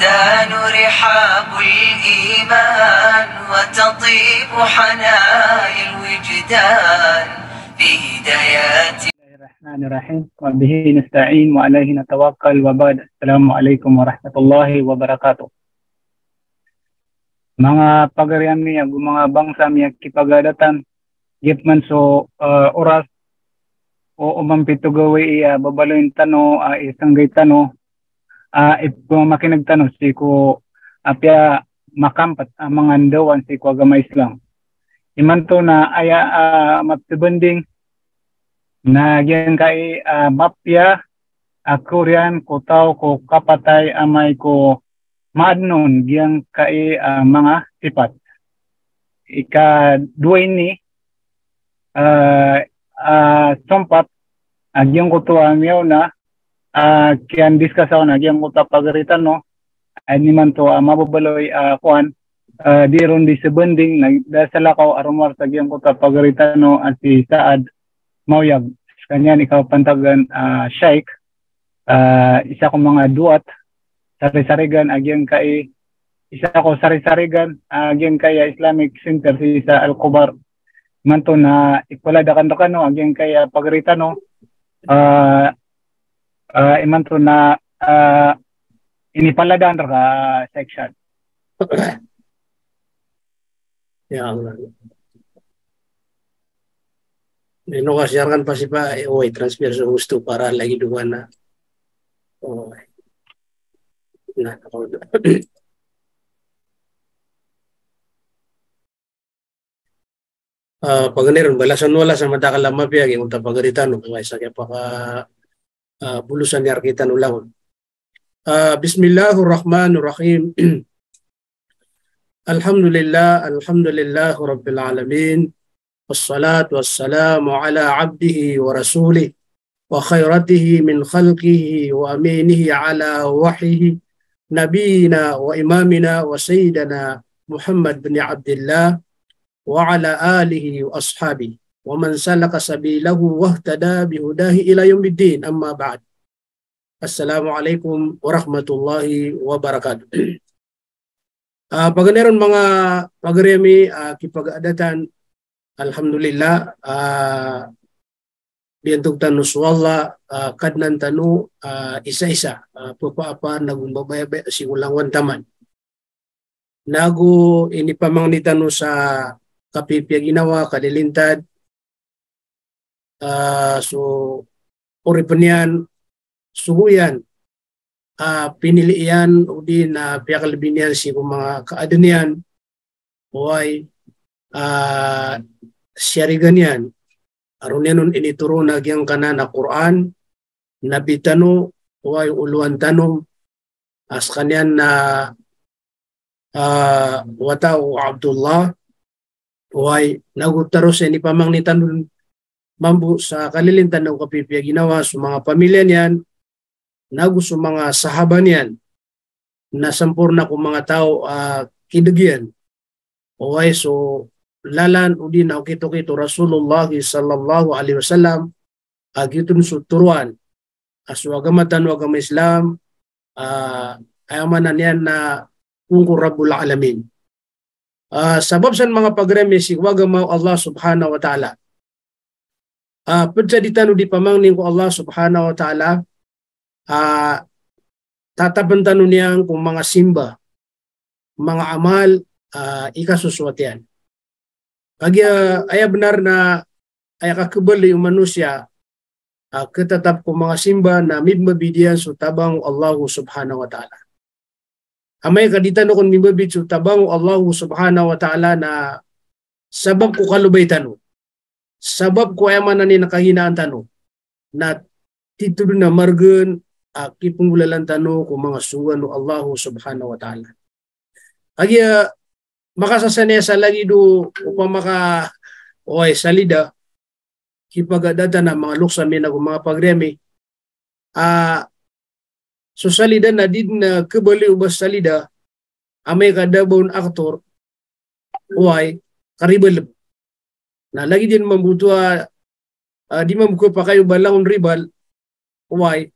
تزدان رحاب الإيمان وتطيب حنايا الوجدان بهدايات الرحمن الرحيم وبه نستعين وعليه نتوكل وبعد السلام عليكم ورحمة الله وبركاته mga pagarian niya, mga bangsa niya, kipagadatan, gitman so uh, oras o umampito gawi uh, babaloyin tano, uh, isang gay tano, uh, ito makinagtanong si ko apya makampat ang mga andawan si ko agama Islam. Iman to na aya uh, ah, matibanding na gyan kay uh, mapya ako riyan ko tao ko kapatay amay ko maadnon gyan kay uh, mga tipat. Ika duwa ni uh, uh, sumpat agyan ko to amyaw na uh, ah, can discuss ako na yung utapagaritan no ay ah, niman to uh, ah, mababaloy uh, kuan uh, di ron di sebending nagdasala ko arumar sa utap utapagaritan no at si Saad Mauyag kanya ni pantagan uh, Sheikh uh, isa ko mga duat sarisarigan sarigan kay isa ko sarisarigan sarigan kaya Islamic Center si sa Al-Kubar manto to na ikwalada kan to kano agyang kaya pagrita no uh, uh, ಏಮಂತ್ರು ನಾ section. Ya Allah. Section Nino kasiarkan pasti Pak, oh transfer gusto para lagi dua na. Oh. Nah, kalau uh, pangeran balasan wala sa mata kalamapya kay unta pagaritan no kay sa kay paka Ah, bulusan yarkitan ulahun. Ah, bismillahirrahmanirrahim. Alhamdulillah, alhamdulillah rabbil alamin. Wassalatu wassalamu ala abdihi wa rasulih wa khairatihi min khalqihi wa aminihi ala wahihi nabiyina wa imamina wa sayyidina Muhammad bin Abdullah wa ala alihi wa ashabihi wa man salaka sabilahu wahtada bihudahi ila yaumiddin amma ba'd. Assalamualaikum warahmatullahi wabarakatuh. Uh, pagkaniron mga pagremi uh, kipagadatan alhamdulillah uh, ah, diantog tanu wala uh, ah, kadnan tanu uh, isa-isa uh, papaapa nagumbabayabay si ulangan taman. Nago ini pamang ni tanu sa kapipyag inawa kalilintad uh, so uripanian suguyan uh, ah, piniliian o di na piyakalabinian si mga kaadanian o ay uh, ah, siyariganian aron yan nun inituro na giyang kana na Quran nabitano o ay uluan tanom as kanyan na uh, watao Abdullah o ay nagutaro sa ni ni tanong mambu sa kalilintan ng kapipiya ginawa sa mga pamilya niyan, nago sa mga sahaba niyan, na sampurna kung mga tao uh, ah, kidagyan. Okay, so lalan udi na kito kito Rasulullah sallallahu alaihi wasallam agitun ah, uh, turuan aso ah, agamatan agama Islam uh, ayamanan yan na kung Rabbul Alamin. Uh, sabab sa mga pagremi si wagamaw Allah subhanahu wa ta'ala uh, ah, penjaditan di pamangning ko Allah subhanahu wa ta'ala uh, ah, tatabantanon kung mga simba, mga amal, uh, ah, ikasuswatian. Kagya, ayah benar na ayah kakabali yung manusia uh, ketatap ko mga simba na mibmabidiyan su tabang Allah subhanahu wa ta'ala. Amay kaditan no kon mibabid su tabang Allah subhanahu wa ta'ala na sabab ko kalubay Sabab ko ayaman na ni nakahinaan tano na titulo na margen aki ah, ulalan tano kung mga sugan no Allah subhanahu wa ta'ala. Agya, ah, makasasane sa lagi do upang maka oy salida kipagadata na mga luksan mi nag mga pagremi a uh, so salida na did na kebali ubas salida amay kadabon aktor oy karibelep na lagi din mambutua uh, di man ko pakai balahon ribal why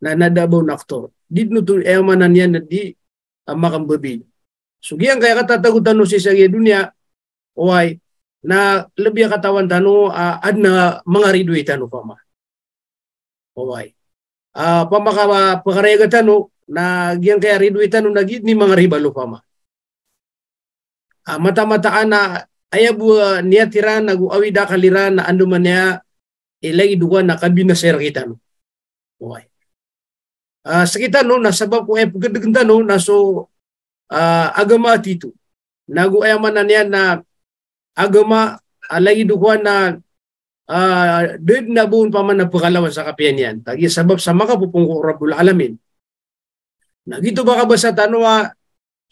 na nadabaw na aktor did no to emanan yan na di uh, ah, makambabi so giyang kaya katatagutan no si sa dunya why na lebih katawan tano uh, ad na mga riduay tano pa ma why uh, pamakama pakarega tano na giyang kaya riduay tano na ni mga ribalo pa ma uh, mata-mataan na aya na gu awi da kalira na andu mania ilagi duwa na kabina sera ah, kita no. Wai. ah sakita no na sabab ko e pagdaganda no na so ah agama titu. Nagu ayaman na niya na agama alagi duwa na ah did na bun pa man na pagalawan sa kapiyan yan. Tagi sabab sa makapupungko Rabbul Alamin. na Nagito ba ka ba sa tanwa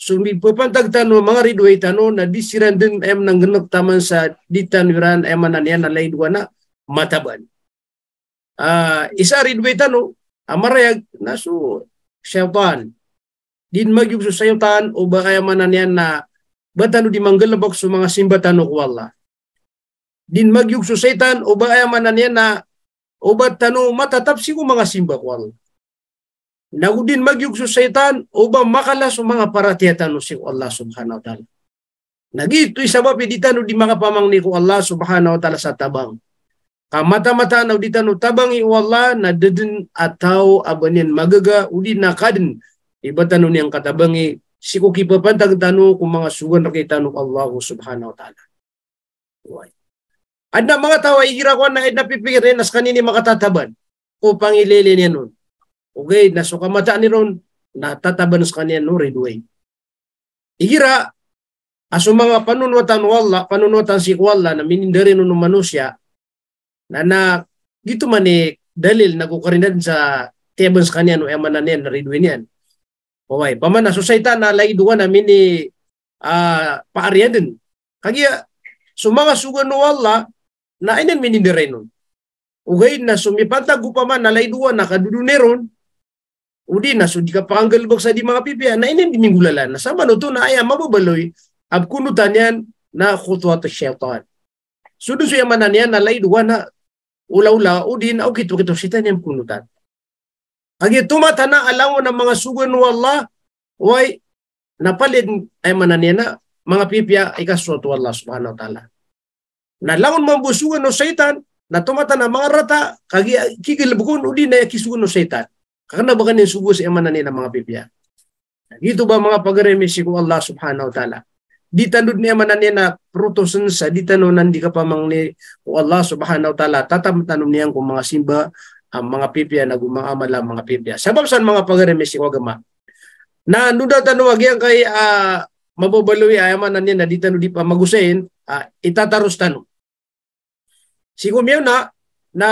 So mipapantagtan no mga ridway tano na di siran din em nang ganag taman sa ditan wiran em na niya na laidwa na mataban. Uh, isa ridway tano amarayag na so syaitan. Din magyug sa syaitan o ba kaya man niya na batano di manggalabak sa mga simbatano ko Allah. Din magyug sa syaitan o ba kaya man niya na o ba tano matatapsi ko mga simba ko Allah. Nagudin magyugso sa itan, ubang makalas o mga paratiatan no si Allah subhanahu wa ta'ala. Nagito'y isa iditan o di mga pamangni ko Allah subhanahu wa ta'ala sa tabang. Kamata-mata na uditan o tabang i Allah na dadin ataw abanin magaga udi nakadin. Iba tanong niyang katabangi si kukipapantag tanong kung mga sugan na Allah subhanahu wa ta'ala. Right. At na mga tao ay na ay napipigil rin eh, as kanini makatataban upang ililin yan nun. Okay, naso kamata ni ron, natataban sa kanya no redway. Igira, aso mga panunwatan wala, panunwatan si wala na minindarin no manusya, na na, dito man eh, dalil nagukarinan sa tebens kanya no eman eh, na niyan, na redway niyan. Okay, paman na susayta na laiduan namin ni uh, ah, paariyan din. Kaya, sumanga sugan no wala, na inan minindarin no. Ugay na sumipantag upaman na laiduan na kaduduneron, Udi na sudi ka paranggal sa di mga pipiya na inin minggulala na sama no to na ayam mababaloy ab kunu tanyan na khutwa to syaitan. Sudu suya mananya na lay na ula-ula udi na okay to kito sitan yang kunutan. Agi tumata na alaw ng mga sugo no Allah way napalid ay mananya na mga pipiya ay kaswa Allah subhanahu wa ta'ala. Na langon mambusugan no syaitan na tumata na mga rata kagi kigilbukon udin na kisugan no syaitan ba yung sugo sa imanan nila mga Biblia. Dito ba mga pagaremisi ko Allah subhanahu wa ta'ala? Di tanod niya manan niya na prutosan sa di tanunan di ka pa mang ni o Allah subhanahu wa ta'ala tatamtanom niya kung mga simba ang mga pipya na gumaamala mga pipya. Sabab saan mga pagaremisi ko agama? Na nuda tanawag yan kay uh, ah, mababaloy ayaman ah, na niya na di tanod di pa magusain uh, ah, itataros tanong. Sigumyaw na na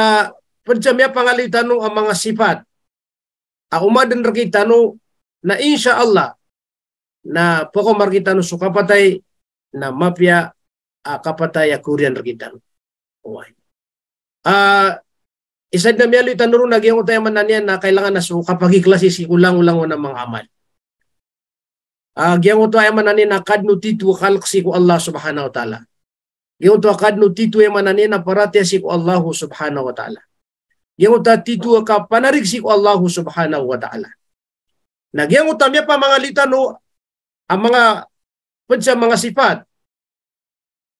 pagsamya pangalitan ang mga sipat akumadan ra kita no na insya Allah na poko markita no sukapatay na mapya uh, kapatay akurian ra kita no. Uway. Uh, ah, isad na miyalo itanuro nagyang tayo man na niyan na kailangan na sukapagiklasi si ulang ulang ng mga amal. Uh, ah, Giyang ito ay manani na kadno titu kalksi ko Allah subhanahu wa ta'ala. Giyang ito kadno titu ay manani na paratia si ko Allah subhanahu wa ta'ala. Yang dua ka panarigsik Allah subhanahu wa ta'ala. Nagyang utamya pa mga litano ang mga pwede mga sifat.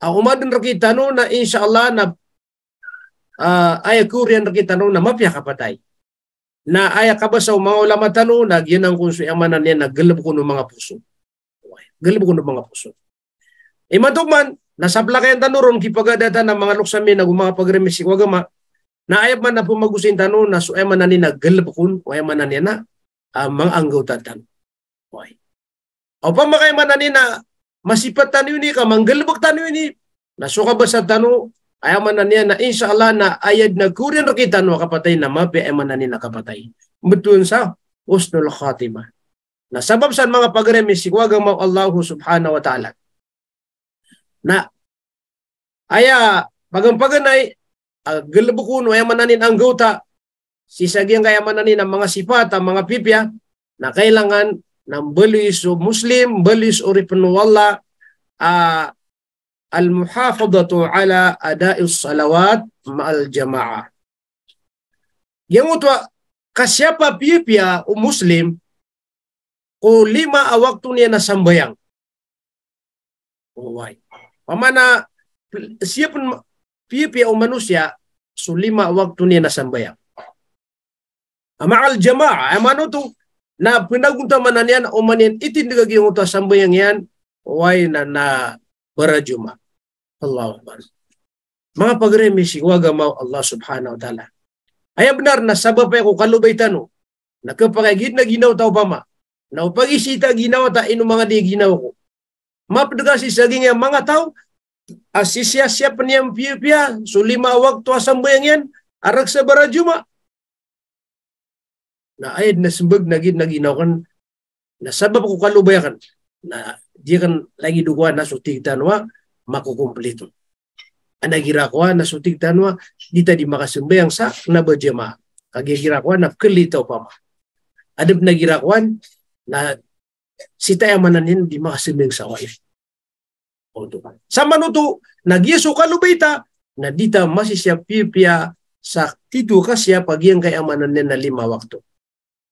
Ang umadon rakita no na insyaAllah na uh, ah, ayakurian rakita no na mapya kapatay. Na ayak ka ba sa mga ulama tano na yun ang kung yung manan yan na galab ko ng mga puso. Galab ko ng mga puso. Iman e man, nasabla kayan tanuron kipagada ng mga luksamin na mga pagremisi wagama Naayap man na pumagusin tanon na so ay man na ninagalapakun o ay man na niya na uh, mga anggaw tatan. Okay. O pa makay man na na masipat tanyo ni ka, manggalabak tanyo ni nasuka ba sa tano ay man na niya na inshallah na ayad na kurin ra kita no kapatay na mapi ay man na nila kapatay. Betun sa usnul khatimah. Na sabab sa mga pagremis sigwagang mao Allah subhanahu wa ta'ala. Na aya pagampaganay agalabukun ah, o yamananin ang gauta, sisagyang kayamananin ang mga sipat, ang mga pipya, na kailangan ng balis o Muslim, balis o ripanuwala, uh, ah, al-muhafadatu ala ada'i salawat ma'al jama'a. Yang utwa, kasiapa pipya o Muslim, ko lima awak niya na sambayang. Oh, why? Pamana, siya pun pia pia manusia sulima waktu ni nasambaya amal jamaa amano eh, tu na pinagunta mananian omanian gi ngota sambayang yan way na na barajuma Allahu akbar pagre misi waga mau Allah subhanahu wa ta'ala benar na sabab ay ko kalubay tanu nakapagagid na ginaw tao pama na upagisita ginaw ta ino mga di ginaw ko mapadagasi saging mga tau asisia yang pia-pia sulima waktu bayangin, arak sabara juma na ayat na sembag nagid naginaw kan na sabab ko kalubayakan na dia kan lagi dukuan na sutik tanwa makukumpleto anagira ko na sutik tanwa di tadi makasumbayang sa na bajema kagigira ko na kelito pa ma adep nagira ko na sita yamanan din di makasumbayang sa wife odo. Sa manuto, nagyeso kalubita, na dita masisya pipya sa titu kasya pagiyang kay amanan na lima wakto.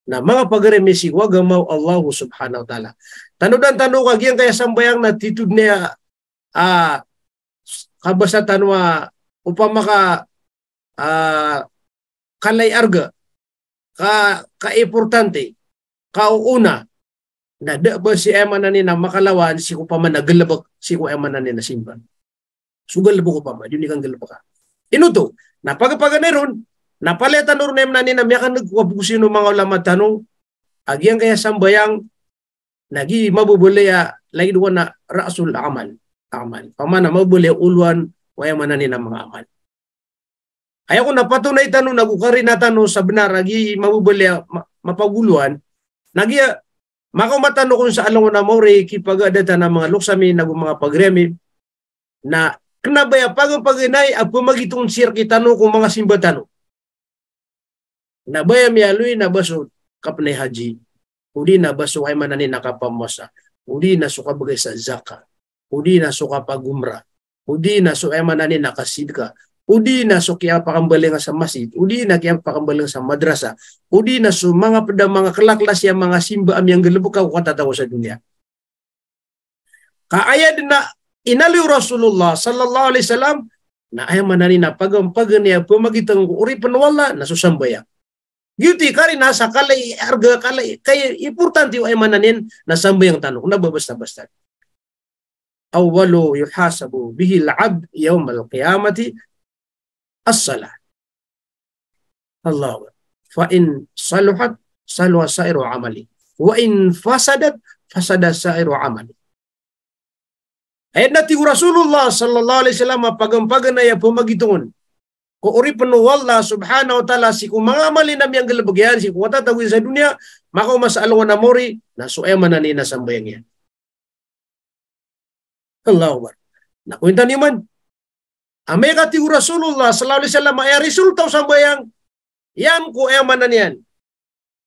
Na mga pagaremisi, wagamaw Allah subhanahu wa ta'ala. Tanudan tanong kagiyang kaya sambayang na titud niya ah, kabasatan wa ah, upang maka ah, kalay arga ka ka importante kauuna na da ba si Emma na nina makalawan si ko pa man nagalabak si ko Emma na nina simban. Sugal so, ko pa man yun ikang galabak. Inuto, napagapaga na ron, napalitan ron na nina miyakan nagkuwabusin ng mga ulama tanong, agyan kaya sambayang nagi mabubulaya lagi doon na rasul amal. Amal. Pamana mabubulaya ulwan waya man na nina mga amal. Ayaw ko napatunay tanong, nagukari na tanong sa benar, agi mabubulaya mapaguluan, nagiya Makamatano kung sa alaw na mo, reiki pagada na mga luksami na mga pagremi na knabaya pag paginay at pumagitong sirkitano kung mga simbatano. Nabaya miyaluy na baso kapne haji. Uli na baso ay mananin nakapamasa. Uli na suka bagay sa zaka. Uli na suka pagumra. Uli na suka ay mananin nakasid Udi na so kaya pakambali sa masjid. Udi na kaya pakambali sa madrasa. Udi na so mga pada mga kalaklas yang mga simba am yang galabukaw katatawa sa dunia. Kaaya din na inali Rasulullah sallallahu alaihi wasallam na ayaw manani na pagampagan niya pumagitang uripan wala na susambaya. Guilty ka rin nasa kalay, arga kalay, kaya importante ay mananin na sambayang tanong na babasta-basta. Awalo yuhasabu bihi al-abd yawm al-qiyamati as-salah. Allah. Fa in saluhat salwa sa'iru amali. Wa in fasadat fasada sa'iru amali. Ayat nati Rasulullah sallallahu alaihi wasallam pagam na ya pemagitun, Ko uri penuh walla subhanahu wa ta'ala siku mangamali nam yang gelebegyan siku wata tawi sa dunia maka masalah wana mori na suema na ni nasambayang yan. Allahu Akbar. Nakuintan yuman. Amegati Rasulullah sallallahu alaihi wasallam ay ya Rasul tau sambayang yang ku ay mananian.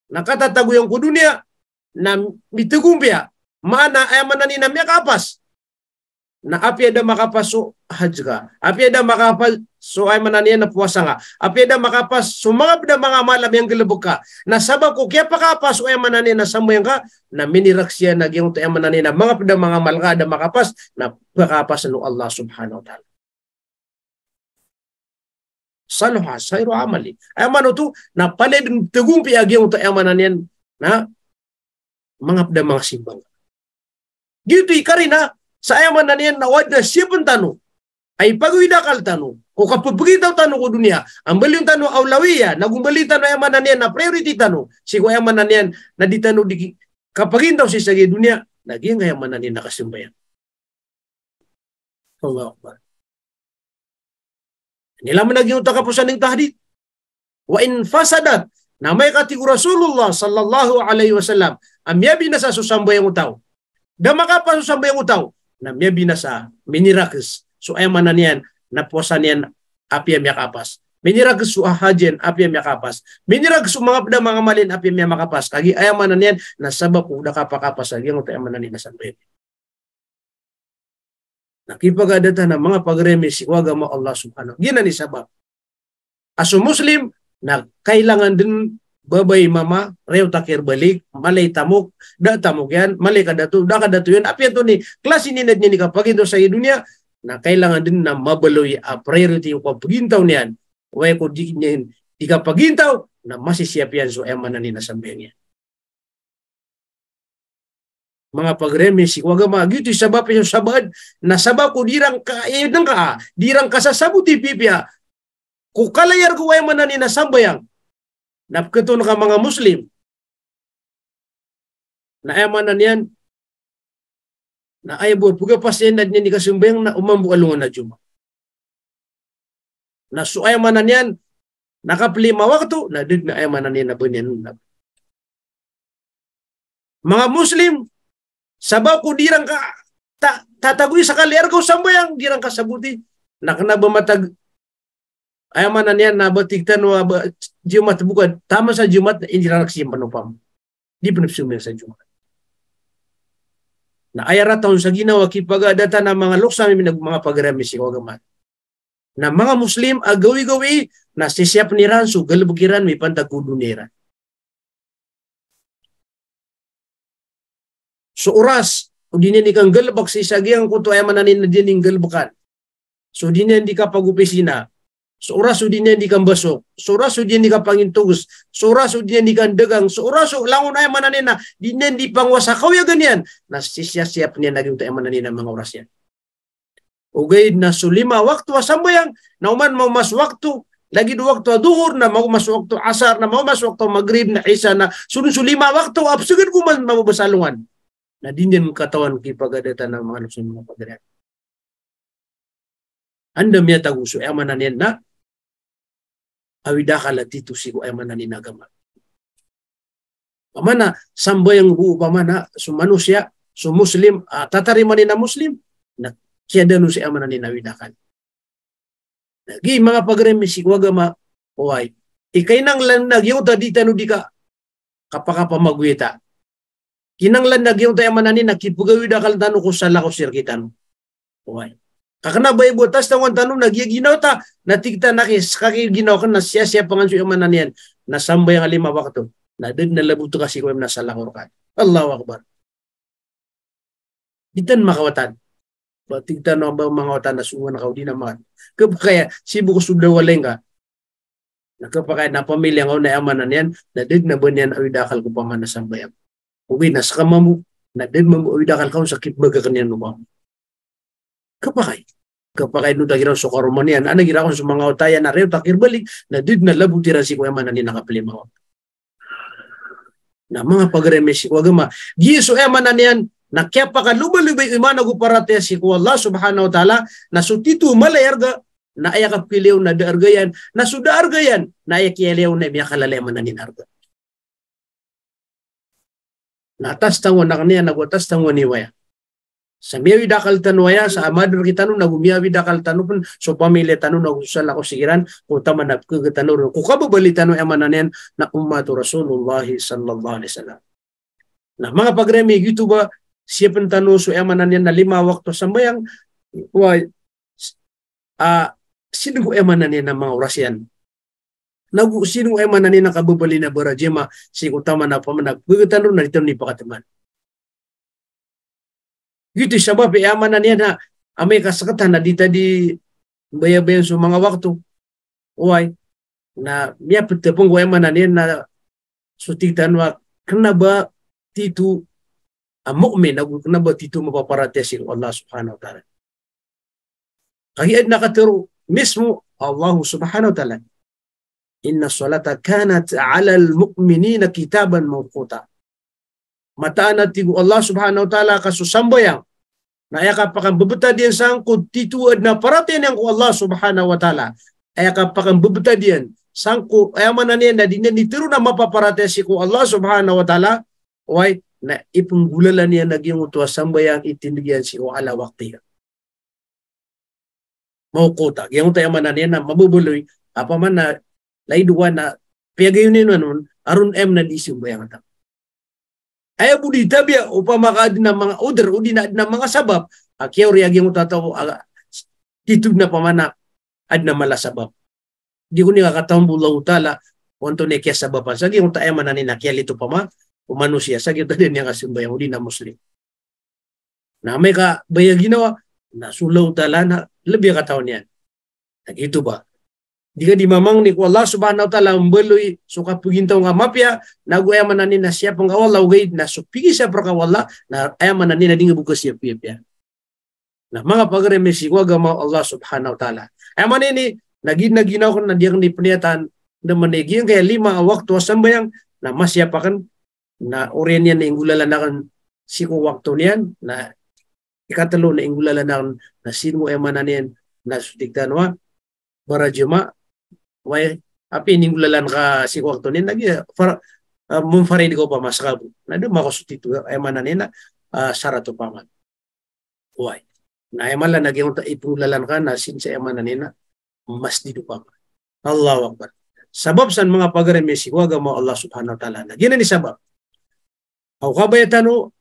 Nakata tagu yang ku dunia na mitugumbia mana ay manani na mia kapas. Na api ada makapas so hajga. Api ada makapas so ay mananian na puasa nga. Api ada makapas so mga bida mga malam yang gelebuka. Na sabab ko kaya pa kapas so ay manan na sambayang ka na miniraksya na gyung to ay na mga bida mga malga ada makapas na pakapas no Allah subhanahu wa ta'ala. صلح خير عملي أمانوتو na palay tegumpi agi unta emanan yan na mangapda mga simbang. Gitu ikarina sa emanan yan na wada sipon tano ay pagwidakal tano o kapabagi tanu ko dunia ang baliyong tanu awlawiya nagumbali tano emanan yan na priority tanu si ko emanan yan na di di kapagin daw si sa dunia naging emanan yan nakasimbayan. Allah Akbar nila man naghiuta ka po sa ning tahdid wa in fasadat na may kati Rasulullah sallallahu alaihi wasallam amya na sa susambay ang utaw da makapa susambay ang utaw na may na sa minirakes so ay manan yan napuasan yan api amya kapas minirakes su ahajen api amya kapas minirakes mga da mga malin api amya makapas kagi ay manan yan na sabak ko da kapakapas ang utaw manan ni nasambay Nakipagadatan ng mga pagremis si waga mo Allah subhanahu. ginan ni sabab. Aso Muslim, na kailangan din babay mama, rew takir balik, malay tamok, da tamok yan, malay kadatu, da kadatu yan. Api ito ni, klase ini nadya ni kapag ito sa dunia, na kailangan din na mabaloy a priority yung kapagintaw niyan. way ko di, di kapagintaw, na masisiyap yan so emanan ni nasambihan yan mga pagremis wag magyuti sabab yung sabad na sabab ko dirang ka idang eh, ka dirang ka sa sabuti pipya ah. ku kalayar ko way manani na sambayang napketon ka mga muslim na ayaman na niyan na ayabot puga pasyan na ni kasumbayang na umambu alungan na juma na suayaman na niyan nakaplima wakto na did na ayaman na niyan na bunyan mga Muslim, Sabaku dirangka tak tatagui sakali arko sambayang dirangka sabuti nakna ba matag ayaman na batiktan wa jumat buka tama sa jumat indiranak siyang panupam di panupsumil sa jumat na ayara taon sa ginawa data na mga luksa may mga pagrami si wagamat na mga muslim agawi-gawi na sisiap ni ransu galabukiran may ransu So oras, o di kang galbak sa isagiang kuto ay mananin na din galbakan. So dinin di ka pag-opisina. So oras, o dinin di kang basok. So oras, o dinin di kang pangintugus. So oras, o dinin di kang dagang. So oras, o langon ay mananin na dinin di pangwasa kawya ganyan. Nasisya-siya pa niya naging ay mananin ang mga oras yan. Ugay na lima waktu asambayang nauman mau mas waktu lagi dua waktu duhur na mau mas waktu asar na mau mas waktu maghrib na isa na sunod waktu absugan kuman mau besaluan na dindin katawan kipagadatan ng mga lusun mga pagdariyan. Andam niya taguso, ay mananin na, awida kalatito sigo ay mananin agama. Pamana, sambay ang buo pamana, sumano siya, sumuslim, uh, ah, tatariman ni na muslim, na siya dano siya mananin awidakan. Nagi mga pagremi si wagama, uway, ikay nang lang nagyuta di tanu di ka, kapakapamagwita, kinanglan na giyong tayo manani nakipugawid akal tanu ko sala ko sir kita no. Why? Kakana ba ibo tas tawon tanong nagyaginaw ta natigta nakis kakiginaw kan na siya siya panganso yung mananian nasambay ang lima wakto na dud na labuto kasi ko na sala ko kan. Allahu akbar. makawatan. Patigtan no ba mga watan na sungan ka di naman. Kapakaya sibo ko sudah waleng ka nakapakay na pamilya ko na amanan yan, na dig na banyan awidakal ko pa man ubina sakamamu na den mamu sakit kan kau sakit begakanian numa kepakai kepakai nu tagiran sokaromani an taya na reu takir balik na did na labu tirasi ko emana ni nakapili mawa na mga pagremesi ko agama giso emana niyan na kaya pa ka parate si ko Allah subhanahu wa ta'ala na sutitu malayarga na ayakap kiliw na daargayan na sudaargayan na ayakielew na na ನಾತಸ್ತವ ನಗನೆ ನಗೋ ತಸ್ತವ ನೀವಯ Samiyawi dakal tanuaya sa amador kitanu nagumiya dakal tanu pun so pamilya tanu usal ako sigiran utama na kugatanu ko kababali tanu emananen eh, na ummatu Rasulullah sallallahu alaihi wasallam. Na mga pagremi gitu ba siya tanu so emananen eh, na lima wakto sa mayang, wa a uh, sino ko emananen eh, na mga oras nagu sinu ema nani nakabubali na bora jema si utama na pamana gugutan ru naritam ni pakataman gitu sabab e ama nani na amay kasakatan na di tadi baya-baya sa mga waktu uway na miya pete pungu ema nani na sutitan wa ba titu a mu'min nagu ba titu mapaparatesi Allah subhanahu wa ta'ala kahit nakatero mismo Allah subhanahu wa ta'ala Inna salata kanat al mu'minina kitaban mawquta. Mataan tigu Allah Subhanahu wa taala kasusamboyang. Na ayaka pakang sangkut tituad na paratin yang ku Allah Subhanahu wa taala. Ayaka pakang bebeta dian sangku ayaman na niya na dinan nitiru na mapaparate si ku Allah Subhanahu wa taala. Why? Na ipunggulala niya naging sambayang itindigyan si ku ala waktiya mau kota yang tayo man na mabubuloy apa mana na laiduwana piyagayunin nun aron em na disyo bayang atang. Ay abu di tabia upama ka din ng mga order o di na ng mga sabab akyaw ah, riyagi mo tataw ah, titug na pamana ad na mala sabab. Di ko ni kakataong bulaw tala wanto ni kya sabab pa. Sagi kung tayo mananin na kya lito pama umano siya. Sagi ta din niya kasimbayang di na muslim. Na may ka bayag na sulaw tala na labi kataon niyan. Nagito ba? Jika di mamang ni Allah Subhanahu wa taala umbelui suka pugintaw nga ya, na nago yang manani na siap pang Allah ugay na supigi siap perka wala na ay manani na dinga siap siya piyapya. Na mga mesi gua gama Allah Subhanahu wa taala. Ay manini nagin nagi ko na diyang ni peniyatan na manigi kaya lima waktu sembayang na masiapakan na na yan na kan siko waktu nian, na ikatelo na inggulalanakan na sinu ay manani kan, na sutiktanwa para jemaah Why api ning ulalan ka si kwarto nin lagi for uh, ah, mum farid ko pa masakab. Nado makosutitu ay mananina uh, ah, sarato paman. Why? Na ay nagi unta ipulalan ka na since ay mananina mas didu paman. Allahu Akbar. Sabab san mga pagarami si siwaga mo Allah subhanahu wa ta'ala. Gina ni sabab. Aw kabayatano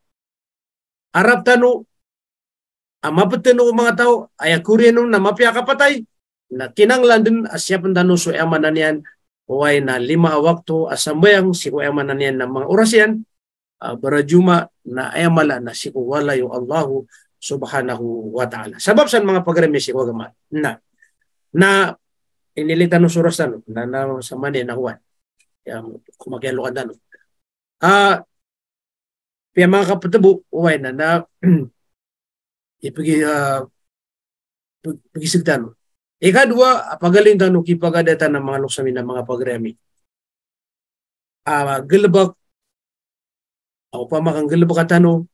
Arab tano amapatano ah, mga tao ay akurin nung namapya na kinanglan din asya pandano so yaman eh, na niyan na lima wakto asambayang si kuyaman na ng mga oras yan uh, ah, barajuma na ayamala na si kuwala yung Allahu subhanahu wa ta'ala. Sabab sa mga pagremisi ko gamat na na inilita ano, no surasan ah, na, na sa manin na huwan. Um, kumagyalo ka dano. Ah, uh, kaya mga kapatabo, huway na na ipagi uh, pagisig dano Ikadwa, pagalindan o kipagadatan ng mga luksamin ng mga pagremi. Uh, ah, gilabak, ako pa makang gilabak katano,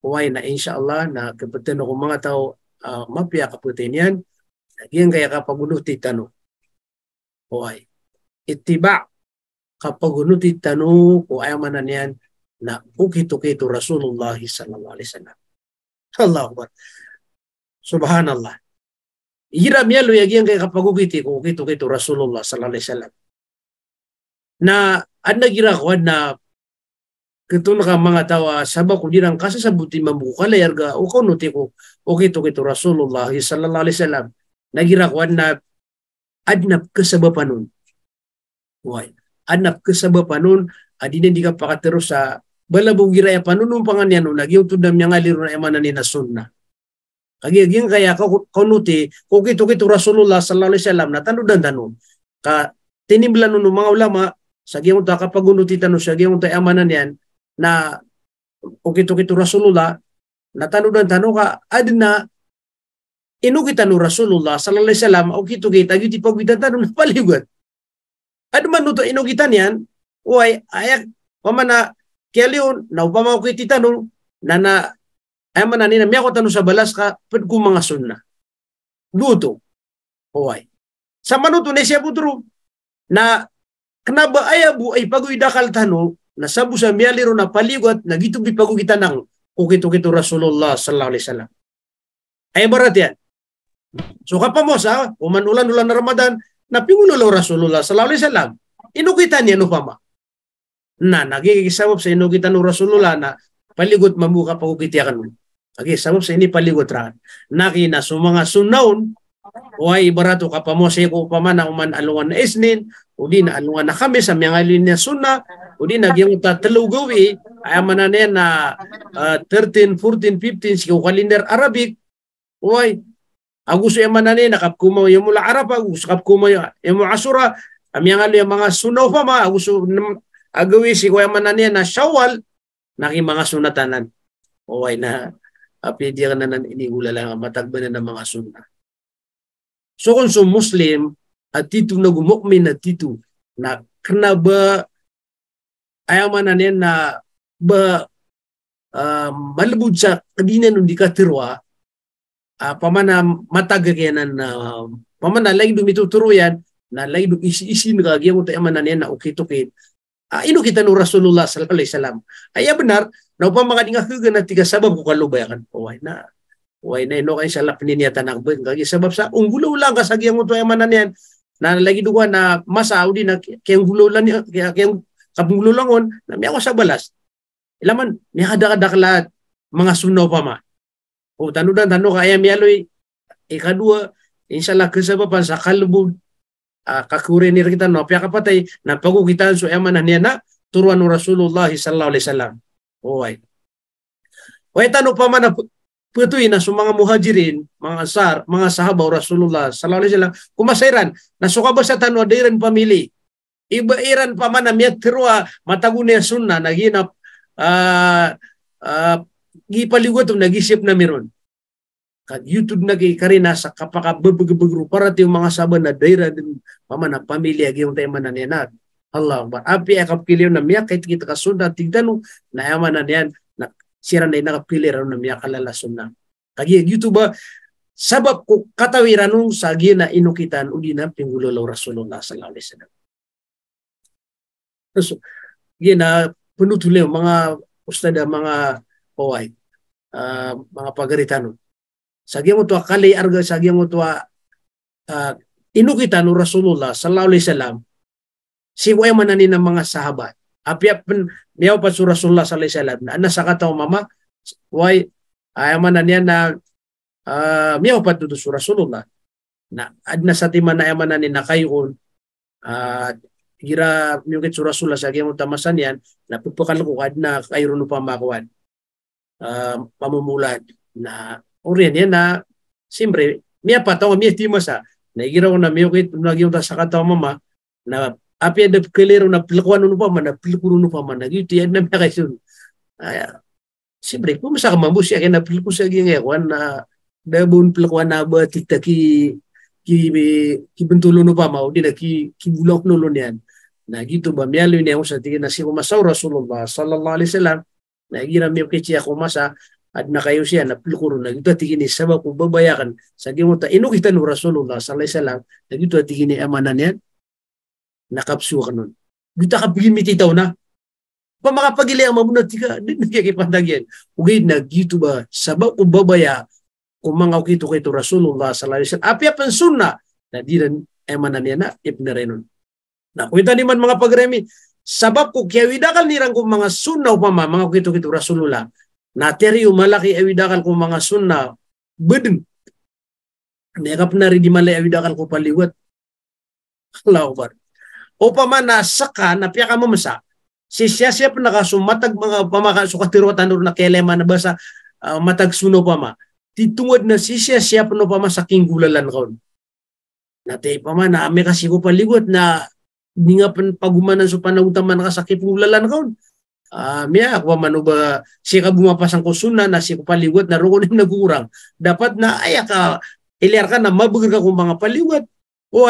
huway na insyaallah na kapitan ako mga tao uh, mapya kapitan yan, naging kaya kapagunuti tano. Huway. Itiba, kapagunuti tano, huway manan yan, na ukito-kito Rasulullah sallallahu alaihi wasallam. Allahu Akbar. Subhanallah. Hiram yalo yagiyan kay kapagugiti ko kito kito Rasulullah sallallahu alaihi wasallam. Na ang nagirakwad na kito na mga tawa ah, saba ko dirang kasi sa buti mamuka layar ga o ko nuti ko o kito kito Rasulullah sallallahu alaihi wasallam. Nagirakwad na adnap ka sa bapanon. Why? Adnap ka sa bapanon di ka pakatero sa balabong giraya panunong panganyan o lagi yung tudam niya nga na emanan ni na sunna Kagigyang kaya ko kunuti kung kito-kito Rasulullah sallallahu alaihi wasallam na tanudan tanon. Ka tinimlan nun mga ulama sa giyong ta kapag unuti tanon sa giyong ta amanan yan na kung kito-kito Rasulullah na tanudan tanon ka adna kita no Rasulullah sallallahu alaihi wasallam o kito-kita gyud ipagwitan tanon na paliwat. Adman no to inugitan yan uy ayak pamana kelyon na upamaw kititanong na na ay man nina mi ako tanong sa balas ka pud ko mga sunna. Duto. Hoy. Sa manuto na siya putro na kanaba ayabu ay pagoy dakal tano na sabu sa miyaliro na paligot na gitubi pago kita nang kukito kito Rasulullah sallallahu alaihi wasallam. Ay barat yan. So kapamos ha, umanulan-ulan na Ramadan, napingulo lo Rasulullah sallallahu alaihi wasallam. Inukitan niya no pama na nagigikisawap sa inukitan ng Rasulullah na paligot mamuka pagukitiyakan mo. Agi sabab sa ini paligutra na mga sumanga sunaon Uay barato ka pa mo sa ko pa man uman aluan na isnin, udi na aluan na kami sa mga linya suna, udi na giyong tatalugawi, ay manan na uh, 13, 14, 15, si kalender Arabic, uay, agusto yung manan na kapkumaw yung mula Arab, agusto kapkumaw yung mga asura, amyang alo mga sunaw pa ma, agusto agawi si kuya manan na shawal, naki mga sunatanan. Uay na, apidya ah, na nan iniulala nga ah, matagba na ng mga sunna. So kung so Muslim, at dito nagumukmin at dito na knaba ayaman na niyan na ba uh, ah, malabod sa kadina nung di ka tirwa, uh, pamana matagagayanan na uh, pamana lagi dumituturo yan, na lagi isi-isin kagaya mo tayo man na niyan na ukit-ukit. Uh, ino kita no Rasulullah sallallahu alaihi wasallam. Ay benar, na Naupamakalinga hugan na tiga sabab ko kalubayakan po ay na. Uway na ino kay sa lapnin niya tanak ben kagi sabab sa unggulo lang kasagyang mo tuay manan yan. Na lagi duwa na masaw din na kayang gulo lang kaya kayang kabunglo lang on na miyaw sa balas. Ilaman ni hada kadaklat mga suno pa ma. O tanudan tanu kaya miyaloy ikadua insyaallah kesababan sa kalbo uh, ah, kakurenir kita no piya kapatay na pagukitan so yaman na niya na turuan Rasulullah sallallahu alaihi wasallam. Alright. Wa tanu pa man putuin na sa mga muhajirin, mga ansar, mga sahaba o Rasulullah sallallahu alaihi wasallam kumasairan na suka ba sa tanu dairan pamili. Iba iran pa man amyat tirwa matagunya sunna naginap uh, ah, uh, ah, gipaligot nagisip na meron. Kad YouTube na kay karina sa kapakabagbagro para ti mga saba na daira din pamana pamilya gyung tayo mananenat. Allah Akbar. Api akapkiliw na miya, kahit kita kasunda, tigdalo, naayaman na niyan, na, sira na inakapkilir, ano na miya kalalason na. Kagi, yuto ah, sabab ko katawiran nung sagi na inukitan, uli na pinggululaw Rasulullah sallallahu alaihi wasallam. So, yun na, punutuli mga ustada, ah, mga paway, uh, ah, mga pagaritan. Sagi mo to akali, arga, sagi mo to uh, inukitan no Rasulullah sallallahu alaihi wasallam, Si way manani ng mga sahabat. Apiap niyaw pa sa Rasulullah sallallahu alaihi wasallam na nasa kataw mama way ayaman na niya na uh, miyaw pa tuto sa Rasulullah na adna sa timan na ayaman na ni na kayon uh, ah, gira miyukit sa Rasulullah sa gayong tamasan yan na pupukan ko adna kayo no pamakuan uh, ah, pamumulat na orian yan na siyempre miya pa tao miya timas ha na igiraw na miyukit na gayong sa kataw mama na apie de kelero na pilkwanu nupa mana pilkuru nupa mana gitu ya na pia ya, kaisuru aya ah, si mereka pun masa kamambu si akena pilku sa gi ngewan ya, na ah, da bun pilkwan na ba titaki ki ki bentulu nupa mau dina ki ki bulok nulun kan. nah, gitu ba mialu ni usati na si kumasaw Rasulullah sallallahu alaihi wasallam na gira mi kici ako masa at nakayo siya na pilkuro na gitu tigini sabab ko babayakan Sagi gimo ta inu kita no Rasulullah sallallahu alaihi wasallam na gitu tigini amanan yan nakapsu ka nun. Duta ka pilimitaw na. Pa makapagili ang tika, ka, din nagkakipandagyan. Ugay na gito ba, sabab ubabaya, kumangaw kito kay to Rasulullah sallallahu alaihi wasallam. Api apan sunna na di rin emanan eh, niya na ipnarenon. Nakuita ni man mga pagremi, sabab ko kaya widakal nirang kung mga sunna upama, mga kito kito Rasulullah, na teriyo malaki awidakal eh, kung mga sunna, bedeng. Nekap na rin di malay awidakal eh, ko paliwat. Allahu Akbar upaman na saka na piya ka mamasa si siya siya pa nakasumatag mga pamaka sukatirutan na kelema na basa uh, ah, matag suno pa ma titungod na si siya siya pa pa ma sa kinggulalan kaon natay pa man na may kasi ko paligot na di nga pagumanan so panagutaman ah, ka sa kinggulalan kaon Uh, miya, kwa man ba siya ka bumapas ang kusuna na siya paliwat na roon nagurang. Dapat na ayaka ka ka na mabugir ka kung mga paliwat. O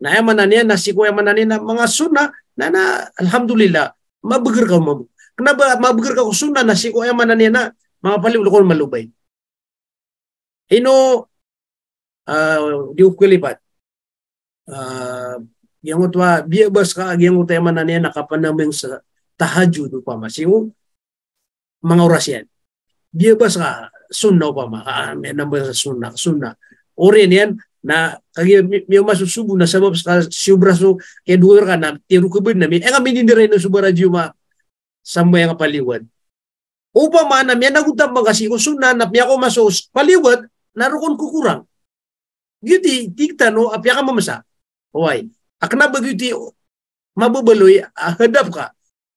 Naemanania nasiko emanania na mga suna na na alhamdulillah mabeger nah, eh, eh, ka mo. Kenapa mabeger ka suna nasiko emanania na mga pali ulo malubay. Ino uh, diukilipat. Uh, yang utwa biabas ka yang utema na niya nakapanameng sa tahajud upama siyo mga oras yan. Biabas ka sunna upama. Ah, may number sa sunna. Sunna. Orin yan, na kaya may masusubo na sabab sa subra so kaya duwer ka na tiro eh, ko na mi ang amin dinire no subra juma samay nga paliwad upa man na mi nagutab magasi ko suna na mi ako masos paliwad narukon ko kurang gyuti tikta no apya ka mamasa okay akna bagyuti mababaloy ahadap ka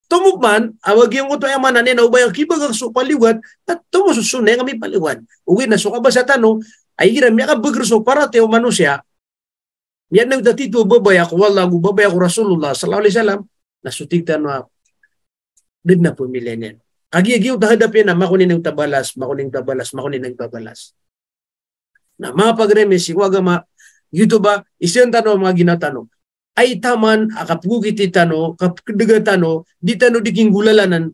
tumugman awagyan ko to yamanan ni na ubay ang kibag ang supaliwad at tumususunay kami paliwad uwi na suka ba sa tanong Aigira miaka bagruso para teo manusia miya nagdati tu babaya ko wala ko babaya ko Rasulullah sallallahu alaihi wasallam nasutigtan na did ano, ah, na pumili niyan. Agi agi utahadapin na makunin ng tabalas, makunin tabalas, makunin ng tabalas. Na mga pagreme si wagama ah, yutuba isang tanong mga ginatanong ay taman akapugiti ah, tano kapdega tano di tano diking gulalanan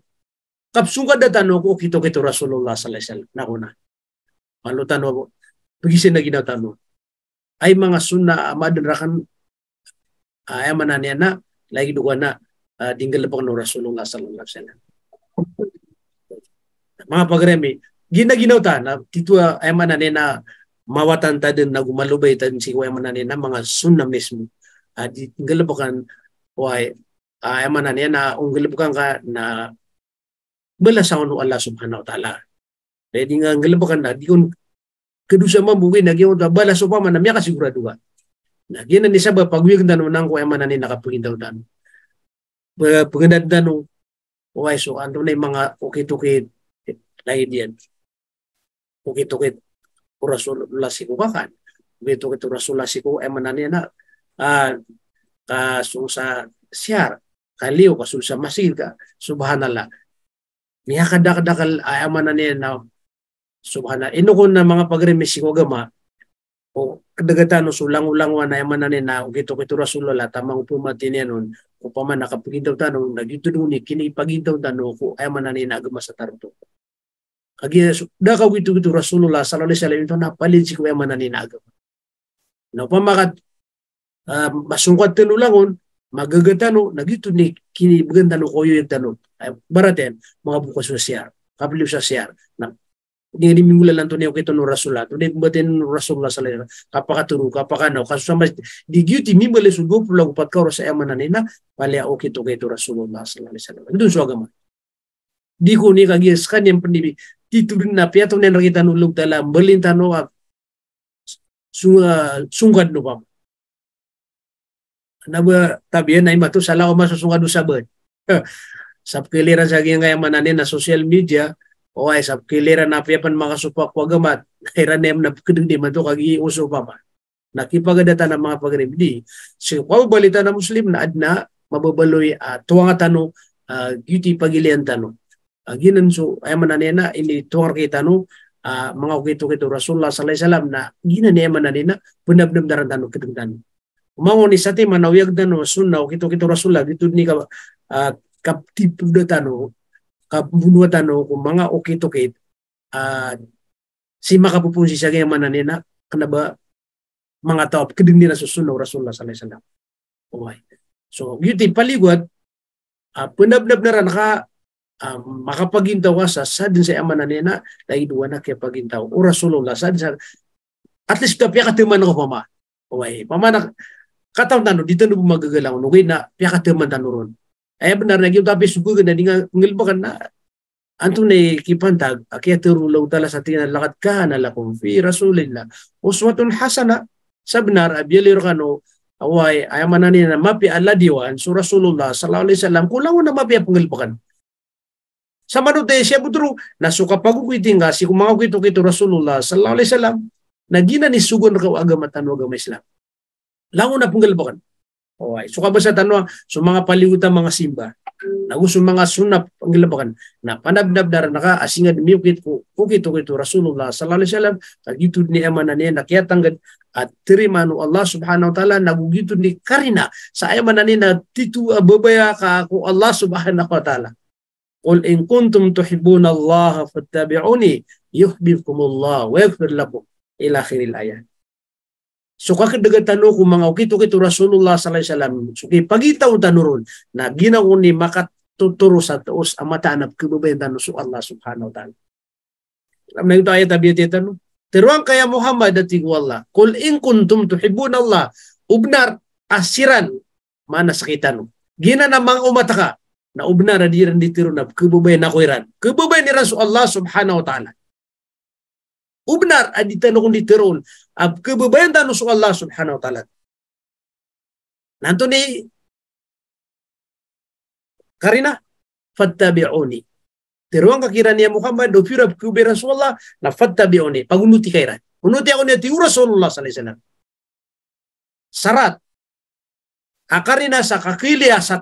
kapsungkad da tano ko kito kito Rasulullah sallallahu alaihi wasallam nakuna. Malo tano pagisin na ginatano ay mga sunna amadan rakan ah, ay manan na lagi duwa na uh, dinggal pa no rasulullah sallallahu alaihi wasallam mga pagremi ginaginaw ta na tito ay manan na mawatan ta din nagumalubay ta din si kuya manan na mga sunna mismo uh, dinggal pa kan why ay manan na unggal pa ka na bala sa Allah subhanahu wa ta'ala. Pwede nga ang galabakan na, di kung kedusama buwi na unta bala so pa man ka siguraduha na ginan ni sabab pagwig danon nang kuya man ani nakapangindaw dan pagandad danon okay so ando na mga ukit-ukit lain yan ukit-ukit urasul lasiko kakan ukit-ukit urasul lasiko ay manani na ah kaso sa siyar kaliw kaso sa masir ka subhanallah niya kadakdakal ay manani na subhana inugon na mga pagremis ko gama o kadagatan so ulang-ulang wa na yaman na na ugito kito rasulullah tamang pumatin yan nun o paman nakapagindaw tanong nagito nun ni kinipagindaw tano ko ayaman na na agama sa tarto kagi da ka gitu gitu rasulullah sallallahu alaihi wasallam ito na palin si ko yaman na na agama no pamakat uh, ah, masungkat tinulangon magagatano nagito ni kinibagandano ko yung tanong baraten mga bukas sa siyar kapilip sa siyar di minggu lalan to neo keto no rasulat to de baten rasulullah sallallahu alaihi wasallam kapaka turu kapaka no kasus sama di giuti sudah bale aku go orang saya mana rosa nak balik pale o rasulullah sallallahu alaihi wasallam ndun so agama di ko ni kagi yang pendiri titurin turun napi atau rakita kita nuluk dalam Berlin no sungguh sunga sungad pam tabian na imatu sala sungguh masusungad banget. sab kelera saking kayak mana sosial social media Okay, sa kilira na piyapan makasupak gamat, nairanem na pagkundi man to kagiuso pa ba. Nakipagadata ng mga pagribdi. So, pagbalita na Muslim na adna, mababaloy uh, tuwang tano, uh, ah, yuti pagilian tano. Uh, ah, ginan so, ay man na ini tuwang kita no, uh, mga ukito kito Rasulullah sallallahu alaihi wasallam na ginan ay man na bunabdam daran tano kitong tano. Umangon ni sati manawiyag tano, sunna, ukito kito Rasulullah, gitod ni ka, uh, kaptipuda kabunuatan o kung mga ukit-ukit at ah, si makapupun si sagay mananina kana ba mga tao kadin nila susunaw Rasulullah sallallahu alaihi wasallam. Okay. So, yuti paligwat uh, ah, punabnab na ran ka uh, ah, makapagintaw ka sa sadin sa amanan nena dahil duwa na kaya pagintaw o Rasulullah sadin sa at least tapya katiman ko mama. Okay. Pamana kataw na no dito no magagalaw no na piya katiman tanuro. Ay benar lagi gyud tapis sugo na dinga ngilbakan na antum ni kipantag akya turulaw dala sa tinan lakad ka na lakum fi rasulillah uswatun hasana sabnar benar kano away ay manani na mapi Allah diwan so Rasulullah sallallahu alaihi wasallam kulang na mapi pangilbakan sa manuday siya butro nasuka pagukwiting nga si kumangaw kito kito Rasulullah sallallahu alaihi wasallam na gina ni sugon ka agama tanwa agama Islam. Langon na punggal Okay. So kabasa tanwa so mga paliwta mga simba nagu so mga sunap ang gilabakan na panabdabdara naka asingad miukit ko ukit ukit Rasulullah sallallahu alaihi wasallam kagitud ni amana niya nakiyatanggad at ah, tirimanu Allah subhanahu wa ta'ala nagugitud ni karina sa amana niya na titu ababaya ah, ka ako Allah subhanahu wa ta'ala Qul in kuntum tuhibbuna Allah fattabi'uni yuhibbukum Allah wa yaghfir lakum ila akhiril ayat Suka kadagatan ko mga ukito kito Rasulullah sallallahu alaihi wasallam. Suki pagitaw tanuron na ginaw ni makat tuturo sa taos ang matanap kinubay tanu Allah subhanahu wa ta'ala. Alam na ito ayat abiyat tanu. Teruang kaya Muhammad at Allah. Kul in kuntum tuhibun Allah. Ubnar asiran mana sakitanu. Gina na mga umataka na ubnar adiran ditiru na kububay na kuiran. Kububay ni Rasulullah subhanahu wa ta'ala. Ubenar أدي تنغون دي ترون أبكي Allah subhanahu سؤال الله سبحانه وتعالى نانتوني karina فاتبعوني teruang kakiran ya Muhammad do firab ku Rasulullah na fattabiuni pagunuti kairan unuti aku neti Rasulullah sallallahu alaihi wasallam syarat akarina sakakili asat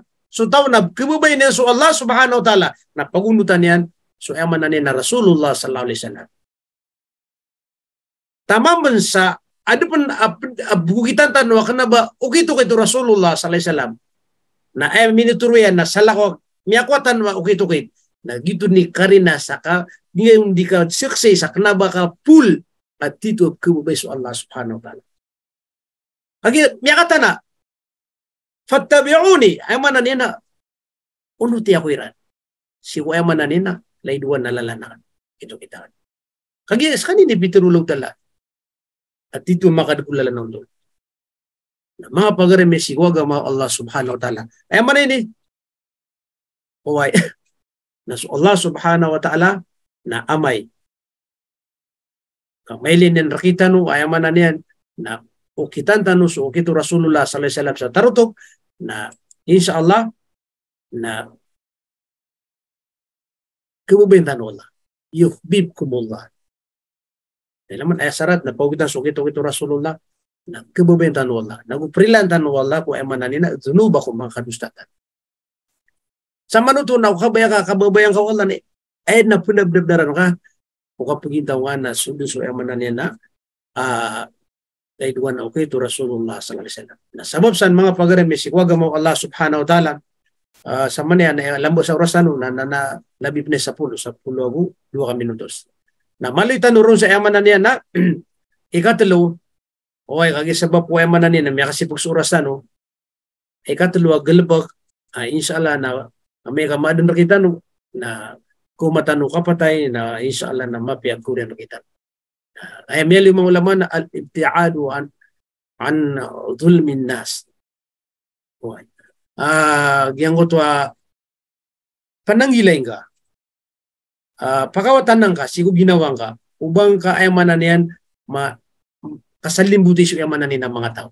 tau na kumubayin su Allah subhanahu wa ta'ala na pagunutan yan so ni na Rasulullah sallallahu alaihi wasallam man sa ada pun bukitan tanwa kana ba okay itu kay Rasulullah sallallahu alaihi wasallam na ay eh, minituruyan na salako miyakwatan wa okay to kay na gitu ni karina saka dia di ka success sa ba ka full at dito Allah subhanahu wa ta'ala Agi miyakata na fattabi'uni ay mananina unuti ako iran si way mananina lay na ito kita kagi sa kanin ni bitirulog tala ಅತಿಥಿ ಮಗಡಗುಲ್ಲ Na ನಮ್ಮ ಪಗರೆ ಮೇ ಸಿಗುವಾಗ ಅಲ್ಲಾ ಸುಬಾನ ಅವತಾಲ ಏಮನೇನಿ ಓವಾಯ್ ನಸು ಅಲ್ಲಾ ಸುಬಾನ ಅವತಾಲ na so Allah subhanahu amay. Kamaili niyan rakita no, ayaman na niyan, na ukitan tanu so ukito Rasulullah sallallahu alaihi wasallam sa tarutok na insyaallah na kumubintan Allah. Yuhbibkumullah. Eleman eh, esarat eh, na pogita sugitu gitu Rasulullah na kebubentan wallah na guprilantan wallah ku emananina dzunuba ku makadustatan. Sama nuto na kabaya ka kababayang ka wallah ni ay eh, na pinabdabdaran ka o kapagintaw nga na sudun so emanan na uh, ah, daiduan na okay to Rasulullah sallallahu alaihi wasallam. Na sabab san mga pagarami si kuwaga mo Allah subhanahu wa ta'ala uh, sa manya ah, na lambo sa orasan na, na, na labib na sa pulo sa pulo agu dua ka minutos. Na malita nuron sa yaman na niya na ikatlo, o okay, kagisaba po yaman na niya na may kasipag suras na no, ikatlo, ah, galbak, uh, inshallah na ah, may kamadon na kita no, na kumatano kapatay na inshallah na mapiyag ko rin kita. Ay may limang ulaman na al-ibtiadu an an zulmin nas. Okay. Ah, uh, giyang ko to, uh, panangilain ka, pagawatan nang ka sigo ginawang ka ubang ka ayamanan yan ma kasalimbuti so yaman ni ng mga tao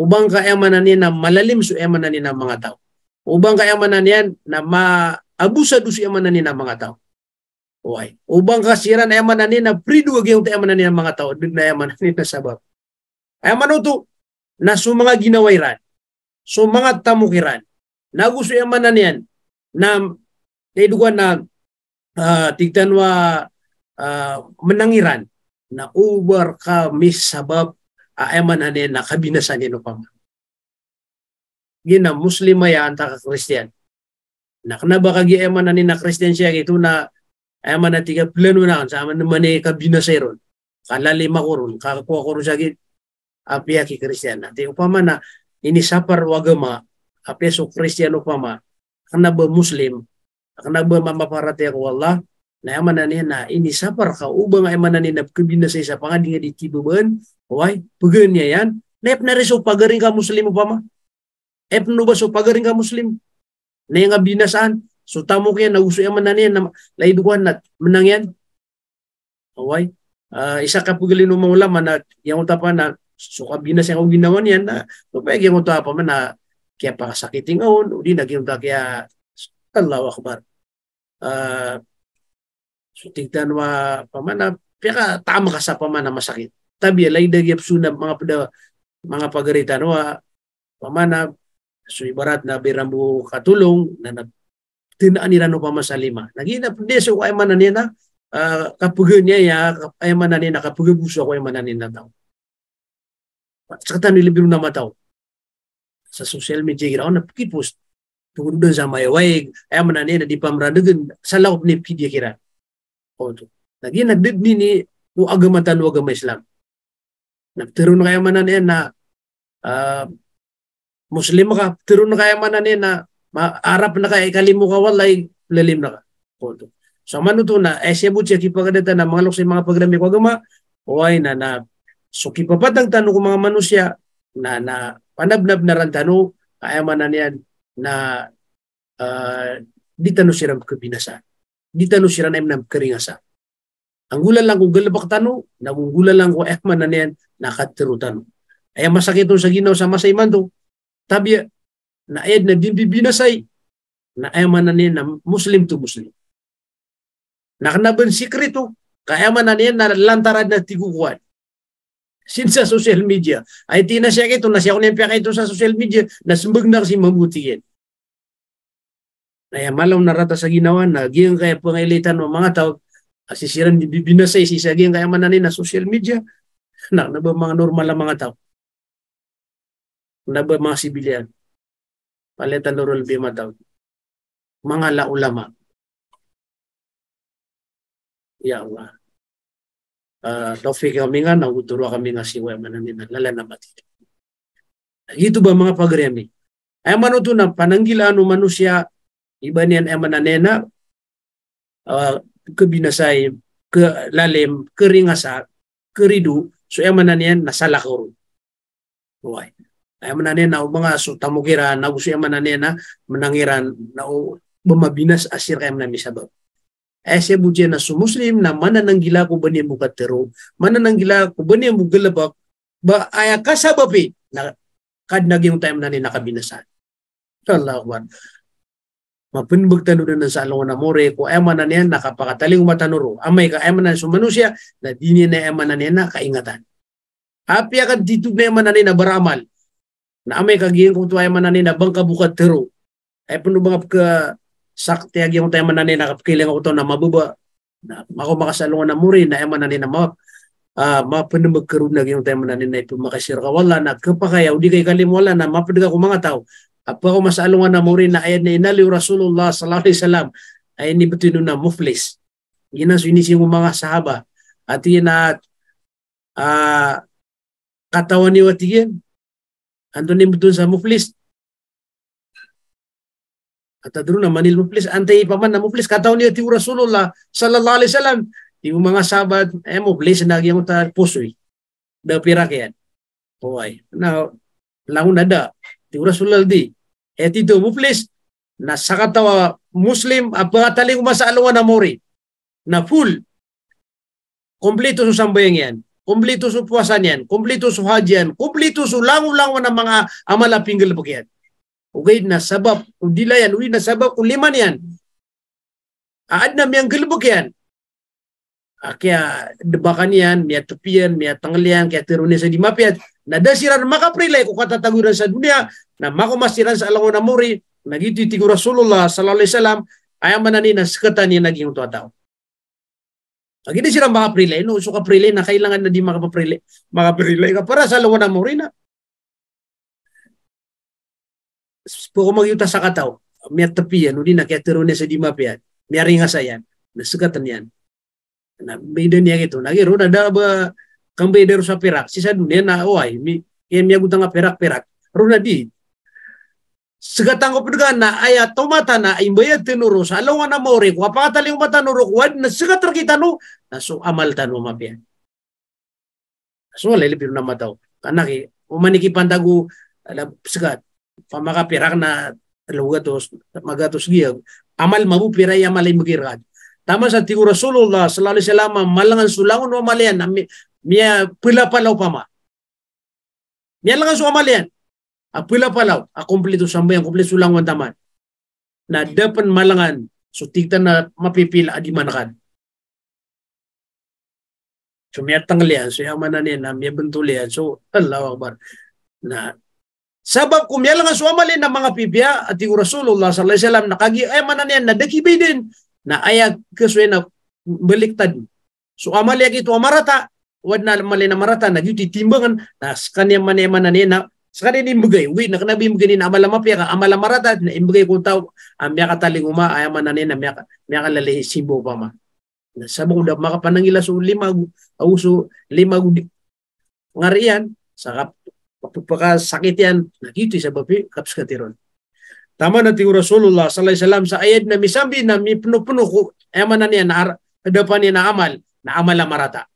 ubang ka ayamanan yan na malalim su yaman ni ng mga tao ubang ka ayamanan yan na maabusa do so ayamanan ni ng mga tao Okay. Ubang kasiran ay manani na pridu agi yung tayo manani ng mga tao dun na yaman na sabab. Ay manuto na su sumanga ginawairan, mga tamukiran, nagusto ay mananian na idugan na uh, ah, tigtan wa uh, ah, menangiran na ubar ka mis sabab aeman ah, ane na kabinasan ni nupang. Gina muslima ya anta ka Kristiyan. Naknaba kagi eman ane na Kristiyan siya ito na eman na tiga plano na sa aman naman ni kabinasayron. Kalalima ko ron, kakakuha ko ron siya git apia ki Kristiyan. Ati upama na ini sapar wagama apia so Kristiyan upama kanaba muslim Kanagba maparate ako Allah na yaman ni, na ini sapar ka ubang ay mananinap kubina sa isa pa nga di nga ditibuban why pugan niya yan Nep na rin so pagaring ka muslim pa ma Ep no so pagaring ka muslim na nga binasaan so tamo kaya nagusto yaman na ni, na laiduan nat menang yan why ah, isa ka pugalin ng mga ulaman na yung utapa na so kabinas yung ginawan yan na so pwede yung utapa man na kaya pakasakiting aon o di naging kaya Allahu Akbar. Uh, so tigdan wa pamana ah, pika tama ka sa pamana masakit. Tabi lay dagyap sunab mga pada mga pagaritan wa pamana ah, so ibarat na birambo katulong na nag tinaan nila no pamasalima. Nagina pwede so ay man na uh, niya ya ay man na nina kapugabuso ko ay man na nina daw. Sa katan nilibiro na mataw. Sa social media giraw na pagkipost tugundo sa mayawaig, ay man na di pamradugan sa laop ni pidya kira. O oh, to. Naging nagdid ni ni no agamatan no agama Islam. Nagtiro kaya man na uh, Muslim ka, tiro kaya man na na Arab na kaya ikalimu ka walay lalim na ka. O oh, to. So mano na, eh siya butya kipagadata na mga luksay mga pagrami ko agama, uway na na So kipapatang tanong mga manusia na na panabnab na ran tanong, kaya man na na uh, ah, ditano siram kabinasa. Ditano siram na imnam karingasa. Ang gulan lang kung galabak tano, nagungulan lang kung ekman na niyan, nakatiru tano. Ay masakit sa ginaw sa masay man to. Tabi, na ayad na dinbibinasay, na ayaman na niyan na Muslim to Muslim. Nakanaban sikreto, kaya man na niyan na lantarad na tigukuan sin sa social media. Ay ti na siya kito, nasya ko niya piya kito sa social media, nasmbag na kasi mabuti yan. Naya malaw na rata sa ginawa, nagiyang kaya pangailitan ng mga tao, asisiran binasay, sisagiyang kaya mananin na social media, na, na ba mga normal na mga tao? Na ba mga sibilyan? Palitan normal bima tao. Mga laulama. Ya Allah. Ah, Taufik kami nga naguturo kami nga siwa manan lalana mati. Gitu ba mga pagremi? Ay manuto na pananggila ano manusia iba niyan ay mananena uh, ah, kebinasay ke lalim keringasa keridu so ay mananian nasalakor. Why? Ay mananen na mga so tamugira na gusto ay mananen menangiran na bumabinas asir kay manamisabab. ऐसे बुझे na सुमुस्लिम ना मन नंगिला को बने मुकत्तरो मन नंगिला को बने मुगलबak ba aya kasabapi na kad naging time na ni nakabinasan Allah akbar mapunbog tanuro na sa along na more ko ema na niyan nakapakataling matanuro amay ka ema na sumanusya na dini na ema na niyan na kaingatan Api ka dito na ema na niyan na baramal na amay ka giyan kung tuwa ema na niyan na bangka bukat tero ay puno bangka sakti yung tema tayo manani nakapikiling ko to na mabuba na ako makasalungan na muri na eman nani na map uh, mapan na ah, magkaroon na yung tayo manani na ipumakasir ka wala na kapakayaw di kay kalimwala na mapad ka mga tao apa ko masalungan na muri na ayan na inaliw Rasulullah sallallahu alaihi wasallam ay ni betino na muflis yun ang sinising mga sahaba at yun na uh, ah, katawan ni Watigin andun ni sa muflis atadro na manil muplis antay paman na muplis kataw niya ti Rasulullah sallallahu alaihi wasallam ti mga sabat eh mo bless na gyang ta pusoy da pira oy Hoy, now lang na da ti Rasulullah di eh ti do muplis na sakatawa ah, Muslim apataling ah, masalungan na mori na full kompleto su sambayang yan kompleto su puwasan yan kompleto su hajian kompleto su lango-lango mga amala pinggal yan ugayd na sabab undila yan ugayd na sabab uliman yan aadnam yang gelbuk yan ah, kaya debakan yan miya tepian miya tanglian kaya tiruni sa dimapiat Nadasiran dasiran maka prilay ko kata sa dunia na mako masiran sa alangon na muri nagiti Rasulullah sallallahu alaihi wasallam ayaw manani na sekatan niya naging tua tao Lagi di sila makaprilay, no? So kaprilay na kailangan na di makaprilay, makaprilay ka para sa lawa na mo rin na. sporoma yuta sakatau mia tepian ya, udina kaya terone sedima pian ya. mia ringa sayan na suka tenian. na beda niya gitu na giro na daba kambe deru sa perak sisa dunia na oi oh, mi kaya mia gutang perak perak runa di segatang ko na aya tomata na imbaya tinuro sa alawan na mori ko tali mata nuro wad na segatar kita na so amal tanu mapia ya. so lele pirna matau. mataw kanaki umaniki pantagu alam segat ಪಮಗ ಪಿರಗ್ನ ಲುಗ ದೋಸ್ ಮಗ ಗಿಯ ಅಮಲ್ ಮಗು ಪಿರೈ ಅಮಲೈ tama sa tigo Rasulullah sallallahu alaihi wasallam malangan sulangon wa malian miya pila palaw pa ma miya langan suwa malian a pila palaw a kumpleto sambayan kumpleto sulangon taman na depan malangan so tigta na mapipila adi manakan so miya tanglian so yaman na niya na miya bentulian so Allah Akbar na Sabab kung yalang asuamalin ng mga pibya at yung Rasulullah sallallahu alaihi wasallam nakagi ay mananyan na dakibay din na ayag kaswe na baliktad. So amali ito amarata wad na mali na marata na yuti timbangan na sakanya man ay mananyan na sa kanya imbagay eh, ano uwi na kanabi imbagay na amala mapya ka amala marata na imbagay kung tao amya ah, ka taling uma ay mananyan na amya ka lalihi sibo pa ma. Sabang udah makapanangila so lima uso lima ngarian sa sakit yan, nagiti sa babi, kaps katiron. Tama na tiyo Rasulullah sallallahu alaihi wasallam sa ayat na misambi na mi puno-puno ko ayaman na niya na dapan niya na amal na amal marata.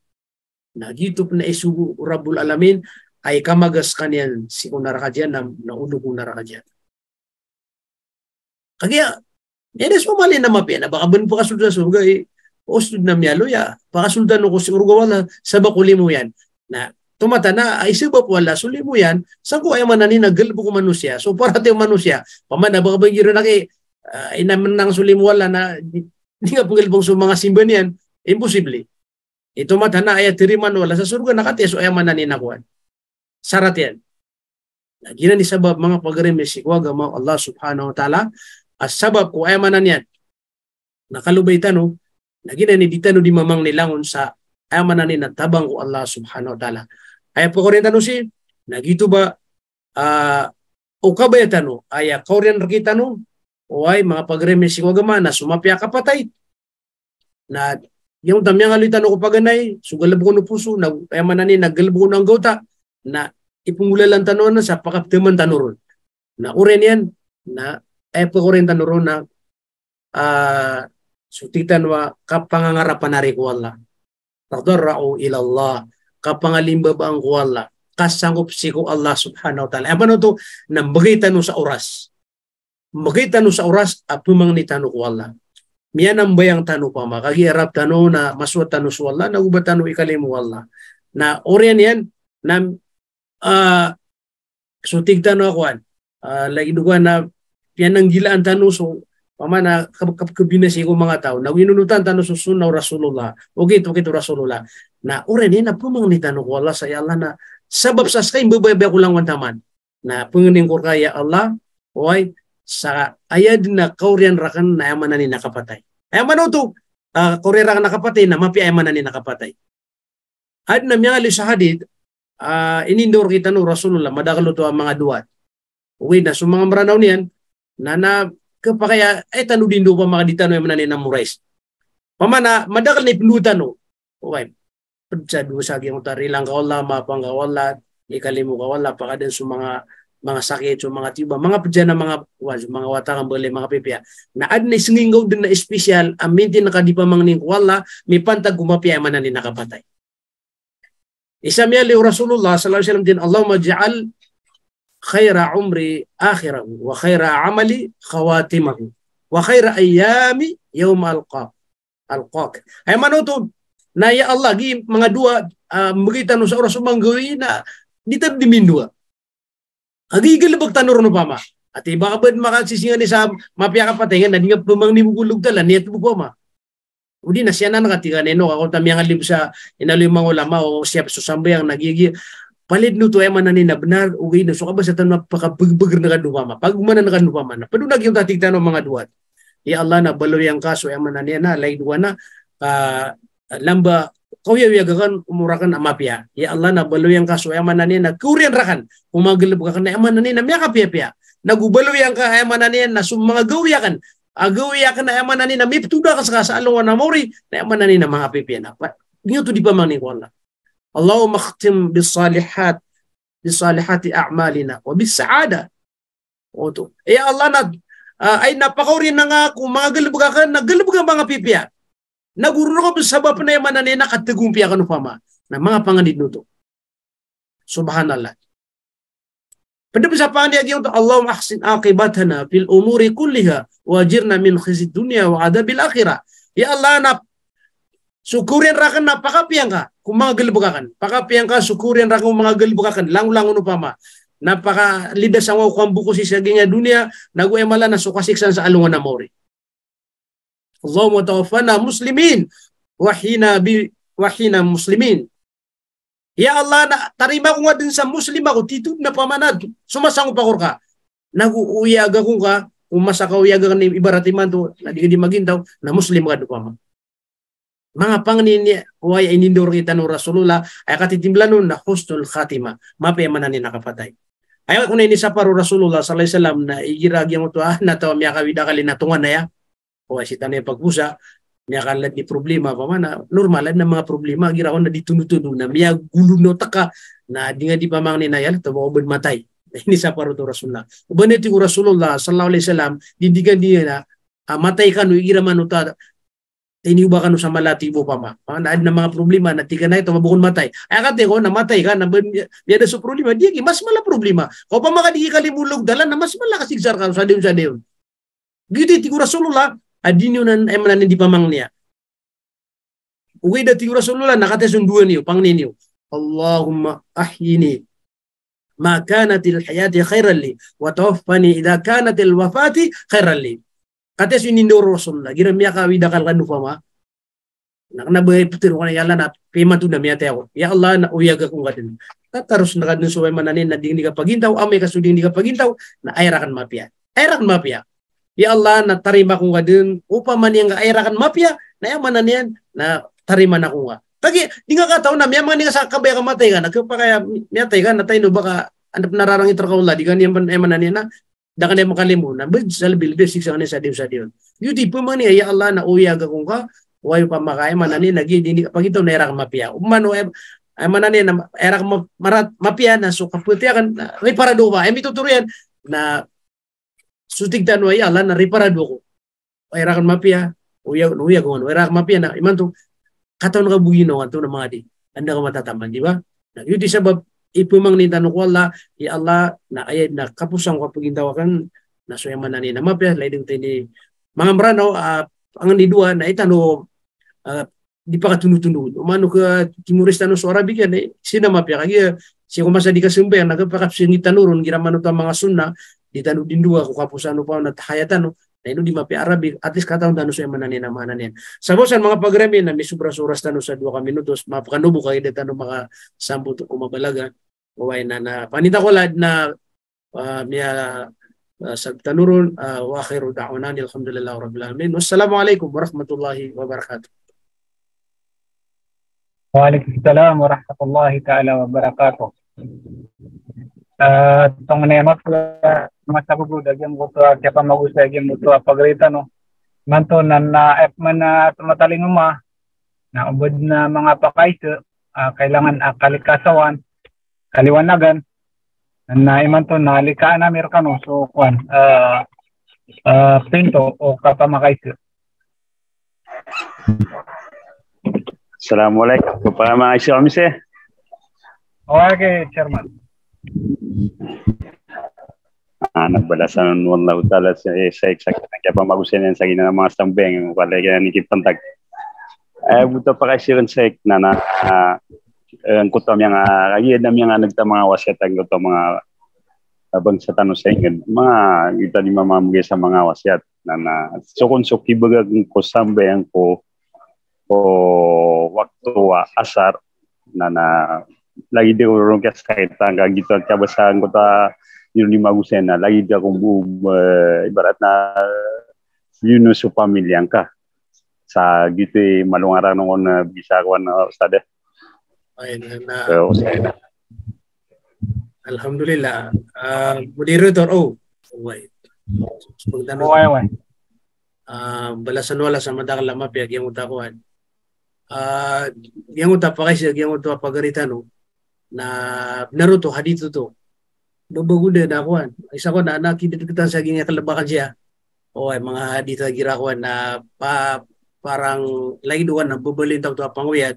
Nagitup na isugo Rabbul Alamin ay kamagas kanyan si unaraka na naulo ko naraka diyan. Kaya Eres mo mali na mapena. Baka ban po kasulod na sugay. na miyalo ya. Baka suldan ko siguro gawa sa bakuli mo yan. Na tumata na aisibap wala yan sa ko ay mananinagal po ko manusia so para te manusia paman ba ba giro na kay uh, inaman ng sulim wala na hindi nga pong galbong mga simba niyan imposible ito eh, matana ay tiriman wala sa surga nakateso ay mananinakuan sarat yan Gina ni sabab mga pagremes ikwaga mo Allah subhanahu wa ta'ala as sabab ko ay manan yan nakalubay tano nagina ni ditano di mamang nilangon sa ay amanan ni natabang ko Allah subhanahu wa ta'ala aya pagorienta no si nagitu ba uh, ah, ukabayata no aya kaurian rakita no o ay mga pagreme si wagama na sumapya kapatay na yung tamyang alitan ko paganay sugalab ko no puso na ayaman na ni naggalab ko ng gauta na ipungulalan na sa pakaptiman tanuron na uren yan na ay pagorienta no na uh, sutitan wa kapangangarapan na rin ko Allah. Tadarra'u ilallah kapangalimbabaang ko Allah, kasangup si ko Allah subhanahu wa ta'ala. Apa no to? Na magita no sa oras. Magita no sa oras, apumang ni tanu ko Miyan ang bayang tanu pa ma. Kagiarap tanu na maswa tanu sa Allah, na ubat tanu ikalim ko Na orian yan, na uh, sutig tanu akuan. Uh, ah, lagi duguan na yan ang gilaan tanu so pamana kabinasi ko mga tao na winunutan tano susunaw Rasulullah ugit ugit Rasulullah na uren na pumang ni tanong ko Allah sa Allah na sabab sa kay babaybe ko lang wantaman na pungunin ko kaya Allah oy sa ayad na kaurian rakan na yaman na ni nakapatay ayaman o to uh, ah, kaurian rakan nakapatay na mapi ayaman na ni nakapatay had na mga sa hadid uh, ah, inindor kita no Rasulullah madakalo to ang mga duwat uwi na sumangam ranaw niyan na na kapakaya eta no dindo pa makaditano yung manan na murais. Mamana, madakal na ipluta no. Okay. Sa duwasagi ang tari lang kawala, mapang kawala, ikalimu kawala, paka din sa mga mga sakit, sa mga tiba, mga padya na mga, waz, mga watakang bali, mga pipya. Na ad na isingingaw din na espesyal, aminti na kadipamang ning wala, may pantag gumapya manan ni nakapatay. Isa miya li Rasulullah sallallahu alaihi wasallam din Allahumma ja'al khaira umri akhirahu wa khaira amali khawatimahu wa khaira ayami yawma alqaq alqaq ay manutub na ya Allah gi mga dua uh, magita no sa na ditad dimindua agi galbag tanur no pama at iba abad makasisingan ni sa mapiya ka patingan na di nga pumang nimugulog tala niya at bukoma Udi na siya na nakatigan eno ako alib sa inalimang ulama o siya susambay yang nagigi Palit no tuay eh, man benar, nabnar ugay na so tanpa ba sa tanong pakapagbagir na kanumama. Pag umanan na kanumama na. Padunag yung tatikta mga duwat. Ya Allah na yang kaso ay man ni na lay duwana ah, lamba kau ya gakan umurakan amap ya. Ya Allah na yang kaso ay man ni na kurian rakan. Umagalib ka na man ni na miya kapya pya. Nagubaluyang ka ay man ni na sumanga ya kan. Agawiya ka na ay man ni na mip tuda kasakasa kasaalawan wana mori na ay ni na mga pipiyan. Ngayon di ni Allah. Allahumma khtim bisalihat bisalihati a'malina wa bisaada. Oto. Oh, eh, Allah na uh, ah, ay napakauri na nga kung mga galibga ka, nagalibga mga pipiya. Nagururo ko sabab na yaman na nakatagumpiya ka pama na mga panganid Subhanallah. Pada bisa pangan lagi untuk Allah ahsin akibatana fil umuri kulliha wajirna min khizi dunia wa adabil akhirah. Ya Allah na syukurin rakan napakapiang ka. kumagalbukakan. Pakapiyang ka, sukurian ra kong mga galbukakan. lang-lang no pa ma. Napaka lidas ang wakang buko si saging dunia. Naguemala na sukasiksan sa alungan na mori. Allahumma tawaffana muslimin. Wahina bi wahina muslimin. Ya Allah, na, tarima ko nga din sa Muslim ako, titub na pamanad. Sumasang pa ko ka. Naguuyaga ko ka, umasakaw yaga ka ni ibaratiman to, na di ka di magintaw, na Muslim ka doon pa mga pangnini way inindur kita no Rasulullah ay katitimblanon na husnul khatima mapayamanan ni nakapatay ayaw ko na sa paro Rasulullah sallallahu alaihi wasallam na igiragi mo utuah na taw miya kawida kali natungan na ya o si tanay pagbusa miya kalat ni problema pa man ah, normal na mga problema giraon na ditunutunog na miya gulo taka na di nga di pa mang ninayal taw ubod matay ini sa paro to Rasulullah uban ti Rasulullah sallallahu alaihi wasallam didigan niya na ah, matay ka no igiraman no ta tiniubakan sa malatibo pama ma. Ada na mga problema, tiga na ito, mabukon matai. Ay kate ko, namatay ka, na niya na sa problema, di mas mala problema. Ko pa maka di dala, na mas mala kasigsar ka, sa diyon, sa diyon. Gito, tigura solula, adin yun ang emanan di pamang niya. Ugay da tigura solula, nakatesun dua niyo, pang Allahumma ahyini ma kanatil hayati khairan li, wa tawaffani idha kanatil wafati khairan li kate su nindo la gira miya ka wida kal kandu fama nakna bai putir wana yala na pema tu na miya te ya allah na uyaga kung ta tatarus na kadun suwe mananin na ding diga pagintaw amay su ding diga pagintaw na airakan mapia airakan mapia ya allah na tarima kung kadun upaman yang airakan mapia na yang mananian na tarima na kung tapi di nga ka tao na, may mga nga sa kabaya ka matay ka, nagkapakaya, matay ka, natay no baka, anap nararang itrakaw la, di yang niyan na, dagane makalimuna be sal bil be siksa ne sadim sadion yudi pemani ya allah na oya ga kunga wayu pamakai eh, manani nagi dini pagito na erang mapia umman o ay eh, manani na erang marat mapia na so kaputia kan riparado Em ay turian na sutik dan wai ya allah na riparado ko erang mapia Uya oya ko erang mapia na iman to kataon ka bugino kanto na mga anda ka matataman di ba na yudi sabab ipo mang nindano ko Allah, ya Allah, na ayay na kapusang kapagindawakan, na suyaman na ni na mapya, lading tini ni mga marano, uh, ah, ang nidua na itano, uh, di pa katunud-tunud. Umano ka timurista no suara bigyan, eh, sinamapya kaya, ah, siya kumasa di kasumbayan, nagpakapsingitan nuron, giraman ta mga sunna, di tanod din dua, kapusan no pa, natahayatan no, Naino di mapi Arabic, eh. at least kataon dano sa mananin ang mananin. Sabusan mga pagramin na misubras-uras tano sa 2 ka minutos, mapakanubo kay dito no mga sambo to kumabalaga. Uway na na, panita ko lad na uh, miya uh, ah, sagtanuron, uh, ah, wa akhiru da'unan, alhamdulillah, rabbil alamin. wassalamu alaikum warahmatullahi wabarakatuh. Waalaikumsalam warahmatullahi taala wabarakatuh. Uh, tong ko yamak ಮತ್ತೊಬ್ಬರು ದಗ್ಯಂ ಗೊತ್ತು ಕೆಪ ಮಗು ದಗ್ಯಂ ಗೊತ್ತು apagritan no manto na na F man na tumataling uma na ubod na mga pakayto uh, kailangan uh, kalikasawan kaliwanagan na iman to nalikaan na Amerikano so kwan uh, ah, uh, pinto o kapamakaiso Assalamualaikum kepada Malaysia Mr. Okay, Chairman. Uh, ah, nagbalasan wallahu ta'ala sa eh, sa exact kaya pa magusin sa gina mga stambeng. wala kaya ni eh buta pa kasi ron sa na na ah, ang kutom yang ayed ah, nam yang nagta mga wasyat ang kutom mga abang sa tanong sa ingin mga ita ni mamamugay sa mga wasyat na na sukon suki bagag ko sambeng ko o waktu asar na na lagi di urong kaya sa kita ang at kabasaan ko ta 2000 lakid ka kung buong uh, eh, ibarat na yun sa pamilyang ka. Sa gitu malungarang nung na bisa ko na ustada. Ayun na. So, na. Alhamdulillah. Uh, moderator, oh. Wait. Magtanong. Okay, okay. Uh, ah, balasan wala sa madang lama piyag yung utakuan. Uh, eh. ah, yung utapakay siya, yung utapagaritan, no? na naruto hadito to babagude na kuan. Ah. Isa ko na nakita kita sa ginya kalabakan siya. O ay mga dito girakuan na pa, parang laiduan na babalintang to panguyat.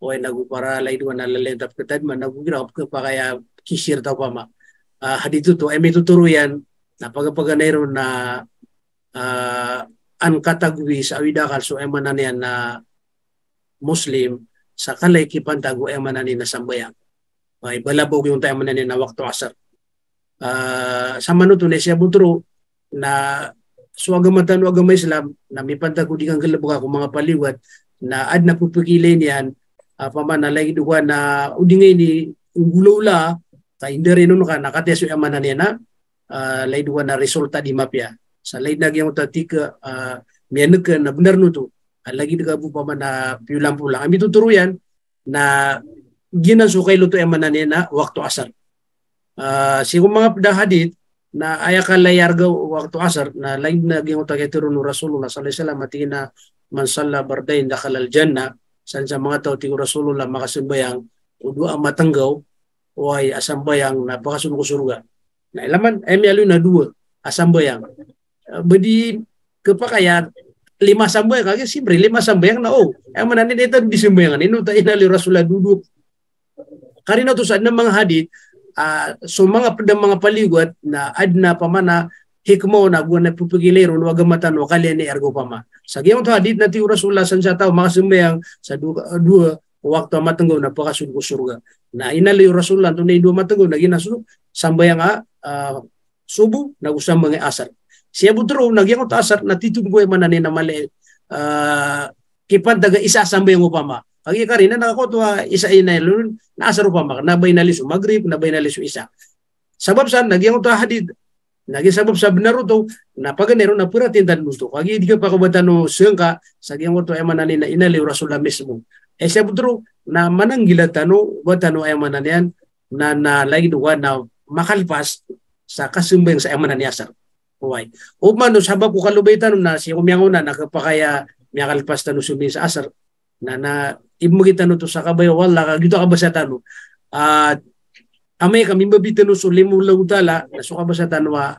O ay nagupara laiduan na lalentap kita man nagugira ka pa kaya kisir taw pa ma. Uh, ah, hadito to ay may tuturo yan na pagpaganero na uh, ah, ang katagwi sa awidakal so emanan yan na Muslim sa kalay kipantago emanan ni na sambayan. May balabog yung tayo manan na wakto asar uh, ah, samanu tu lesia butro na suagamatan agama Islam na mipanta ko di kang galabuka kung mga paliwat na ad na pupikilin yan uh, ah, paman na lagi duwa na udingay ni ungulula ta hindi rin nun ka nakateso yaman na niya na uh, ah, lagi duwa na resulta di mapya sa lagi na giyang tatika uh, miyanak na benar nun to uh, lagi duwa po paman na piulang-pulang kami tuturo yan na ginasukay luto yaman na niya na waktu asar uh, ah, sigong mga hadith na ayakal layarga waktu asar na lain na gingo tagetiro no Rasulullah sallallahu alaihi wasallam matina man salla bardain dakhala al janna san sa mga tao ti Rasulullah makasimbayang udua matanggaw way asambayang na bakasun ko surga na ilaman ay mialu na dua asambayang ah, bedi kepakayan lima sambayang kagak si beri lima sambayang na oh ay manan ito disembayangan ino ta inali Rasulullah duduk karina tu sa mga hadith uh, so mga ng mga paliguat na ad na pamana hikmo na guna pupigilero no agamatan no kalian ni ergo pama sa gayong to hadid na ti Rasulullah san sa tao mga sumbayang sa duwa, duwa waktu matenggo na pakasun ko surga na inali Rasulullah tunay dua matenggo na ginasu sambayang a uh, ah, subu na usam mga asar siya butro nagyang ko asar na titunggoy manani na mali uh, kipan daga isa sambayang upama ang ikarina nakakutuwa, isa inalun, naasaro pa mak, nabay nalis umagrip, nabay nalis isa. Sabab saan, nagiyang ito hadid, naging sabab sab naruto, napaganero na pura tindan gusto. Kagi di ka pa kabata no siyang ka, sagyang ito ay manani na inaliw rasula mismo. E siya putro, na manang tano, bata no ay mananian, na na lagi duwa na makalpas sa kasumbeng sa emanan niya sir. Huwag. O man, sabab ko kalubitan na siya kumiyang una, nakapakaya miyakalpas na nusumin sa asar, na na imugitano to sa kabay wala ka gito ka basatano at uh, amay kami mabitano so limulang utala naso ka basatano wa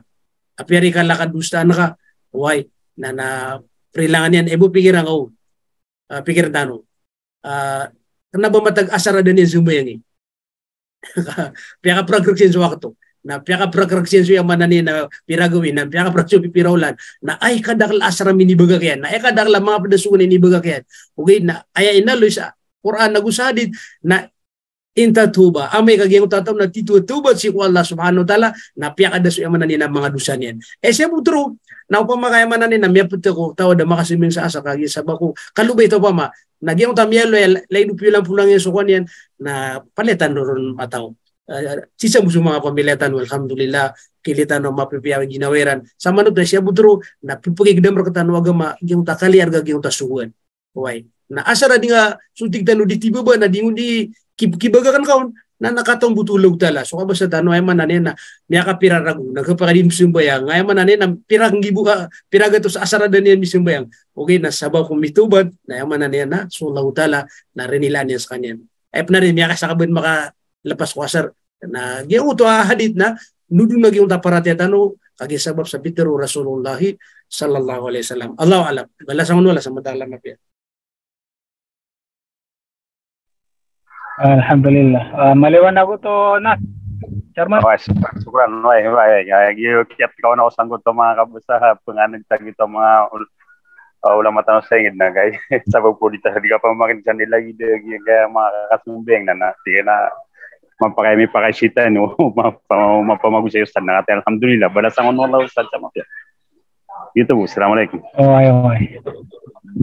apyari ka lakad gusta ano na ka why na na prilangan yan ebo pikiran ko oh. uh, ah, pikiran tano uh, ah, na ba matag asara din yung zumayang eh. Piyaka progression sa wakto na piyaka prakraksin suya manani na piragawin na piyaka praksupi piraulan na ay kadakla asrami ni bagakyan na ay kadakla mga padasukunin ni bagakyan okay na ay inaloy sa Quran nagusadid na intatuba amay kagayang tatam na titutuba si Allah subhanahu wa ta'ala na piyaka dasu manani na mga dusan yan eh siya po true na upamakayaman na nina miya puto ko tao da makasiming sa asa kagi sabako kalubay to pa ma nagyang tamiyalo yan eh, lainupilan pulang yan sukuan yan na palitan ron mataw sisabusuma pamilatan walhamdulillah kilitano mapipiyawen ginaweran sama no dasya budro na pipugigdam rakatan agama gyung takali arga gyung tasuwan way na asara dinga sutig tanu di tibaba na dingu di kibaga kan kaon na nakatong butulog tala so ka basta tanu ay man na niya ka pirarago nagkapakadim sumbayang ay man na pirang gibuha ka piragato ah, sa asara danian misumbayang okay na sabaw kumitubad na ay man na sulaw tala na renila niya sa kanyan ay panarin niya ka sa kabin maka lepas kuasar na giuto a hadith na nudu na giunta paratetano kagi sabab sa bitero Rasulullah sallallahu alaihi wasallam Allah alam wala sa wala sa madalam na ya? Alhamdulillah. Uh, ah, maliwan ako to na. Chairman. Okay, syukran. Okay, ya, ya, okay. Kiyat ka na usang ko to mga kabusa ha. Panganag tag ito mga uh, ah, ulama tanong sa ingin na kay sabag po dito. Di ka pa makinig sa nila gito. Kaya mga kakasumbeng na na. Sige na mapakaimi pakashita no mapamagusayustan na natin alhamdulillah bala sa ono la ustad sa mafia YouTube assalamu alaikum oh ay ay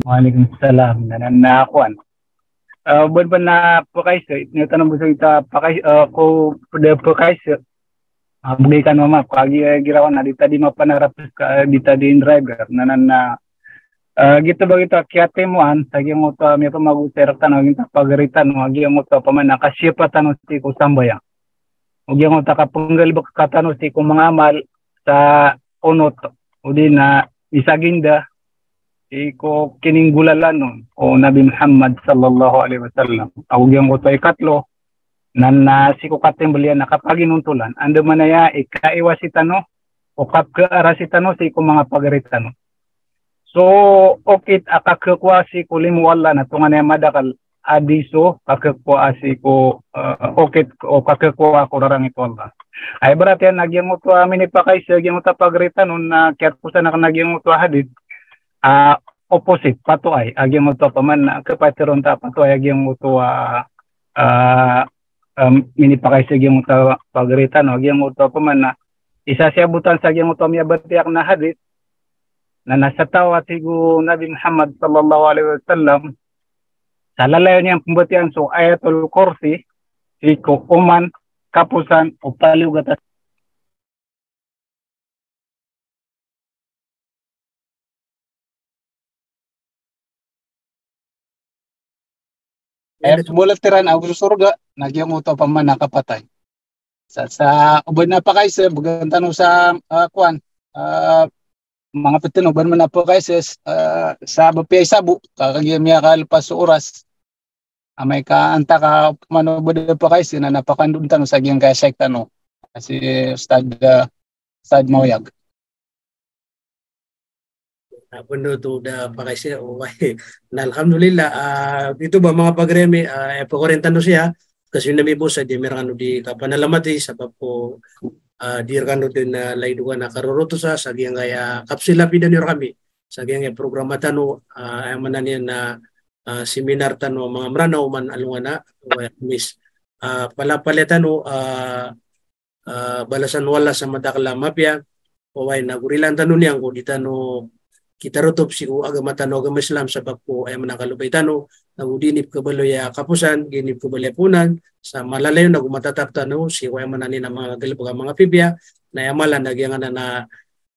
wa alaikum salam nanan na kuan uh, bon ban na pakay sa itno tanong busa ita pakay uh, ko de pakay ah, sa Abgikan mama, kagi eh, girawan na di tadi mapanarap ka di tadi driver nanan na Uh, ah, gitu bagi kita kiate mo an tagi mo to mi pa maguser tanong ginta pagaritan no agi mo to paman nakasipa tanong si ko sambaya ugi mo ta kapunggal bak katano si ko mga amal sa unot o din na isaginda iko kining gulalan no o Nabi Muhammad sallallahu alaihi wasallam ugi mo to ikatlo nan na si ko katemblian nakapaginuntulan ando manaya ikaiwa si tano o kapka ara si tano si ko mga pagaritan no So, okit akakakwa si kulim wala na tunga na madakal adiso kakakwa si ko uh, okit o kakakwa ko rarang ito wala. Ay barat yan, nagyang mini amin ipakay sa nagyang uta pagrita nun na kaya't kusa na nagyang uto hadid. Uh, opposite, pato ay, agyang uto paman na kapatiron ta pato ay agyang uto uh, ah, uh, um, minipakay sa gyang no, paman na isa siya sa gyang uto miya na hadid ನನ್ನ ಸತಾವತಿಗೂ ನಬಿ ಮುಹಮ್ಮದ್ ಸಲ್ಲಲ್ಲಾಹು ಅಲೈಹಿ ವಸಲ್ಲಂ salalay niyang pembatian so ayatul kursi si kukuman kapusan upaliw gatas Eh, bulat tiran ang surga, nagyang uto pa man nakapatay. Sa, sa, ubod na pa kayo, sa, sa, uh, kwan, uh, mga pitunuban man na po kayo sis, uh, ah, sa Bapiyay Sabu, kakagiyamiya ka alpas sa oras, amay ah, ka anta ka manubod po kayo sis, na napakandun sa giyang kaya sekta no, kasi ustad, uh, ah, ustad mauyag. Pundo to da pa kasi eh. okay. Oh, na alhamdulillah uh, ito ba mga pagreme uh, e siya kasi yun nami po di merano di kapanalamati eh, sabab po din ದೀರ್ಘಾನುದ್ದಿನ ಲೈಟ್ಗನ ಕರೋರೋತು ಸಹ ಸಗಿಯಂಗ ಯಾ ಕಪ್ಸಿಲ್ಲ ಪಿದನಿಯರು ಕಮ್ಮಿ ಸಗಿಯಂಗ ಪ್ರೋಗ್ರಾಮ ತನು ಮನನಿಯ seminar tanu mga mranaw man alungana miss uh, ah, palapalitan o uh, ah, uh, ah, balasan wala sa madakla mapya o ay nagurilan tanu niyang ko di tanu kita kitarotop si uag matano agam Islam sa bakpo ay manakalubay tano nagudinip ka baloya kapusan ginip ka balapunan sa malalayo nagmatatap tano si uag manani na mga galip mga pibya na yamalan nagyangan na na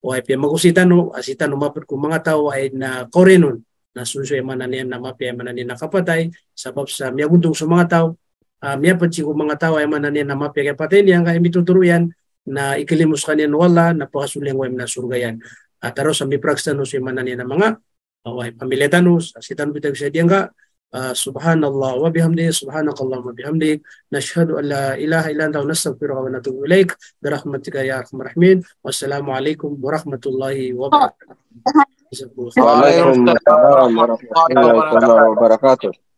uag pia magusita no asita no mapit kung mga tao ay na korenon na susuy manani na mapia manani na kapatay sabab sa miyagundong sa mga tao uh, ah, miyapat si mga tao ay manani na mapia kapatay niya kaya mituturuyan na ikilimus kanian wala na napakasuling waim na surgayan ataro sami praxtanus imanani na mga away pamiletanus asitan bitag sa dianga ah, subhanallah wa bihamdi subhanakallah wa bihamdi nashhadu an ilaha illa anta wa natubu ilaik bi rahmatika ya rahimin wassalamu Assalamualaikum warahmatullahi wabarakatuh.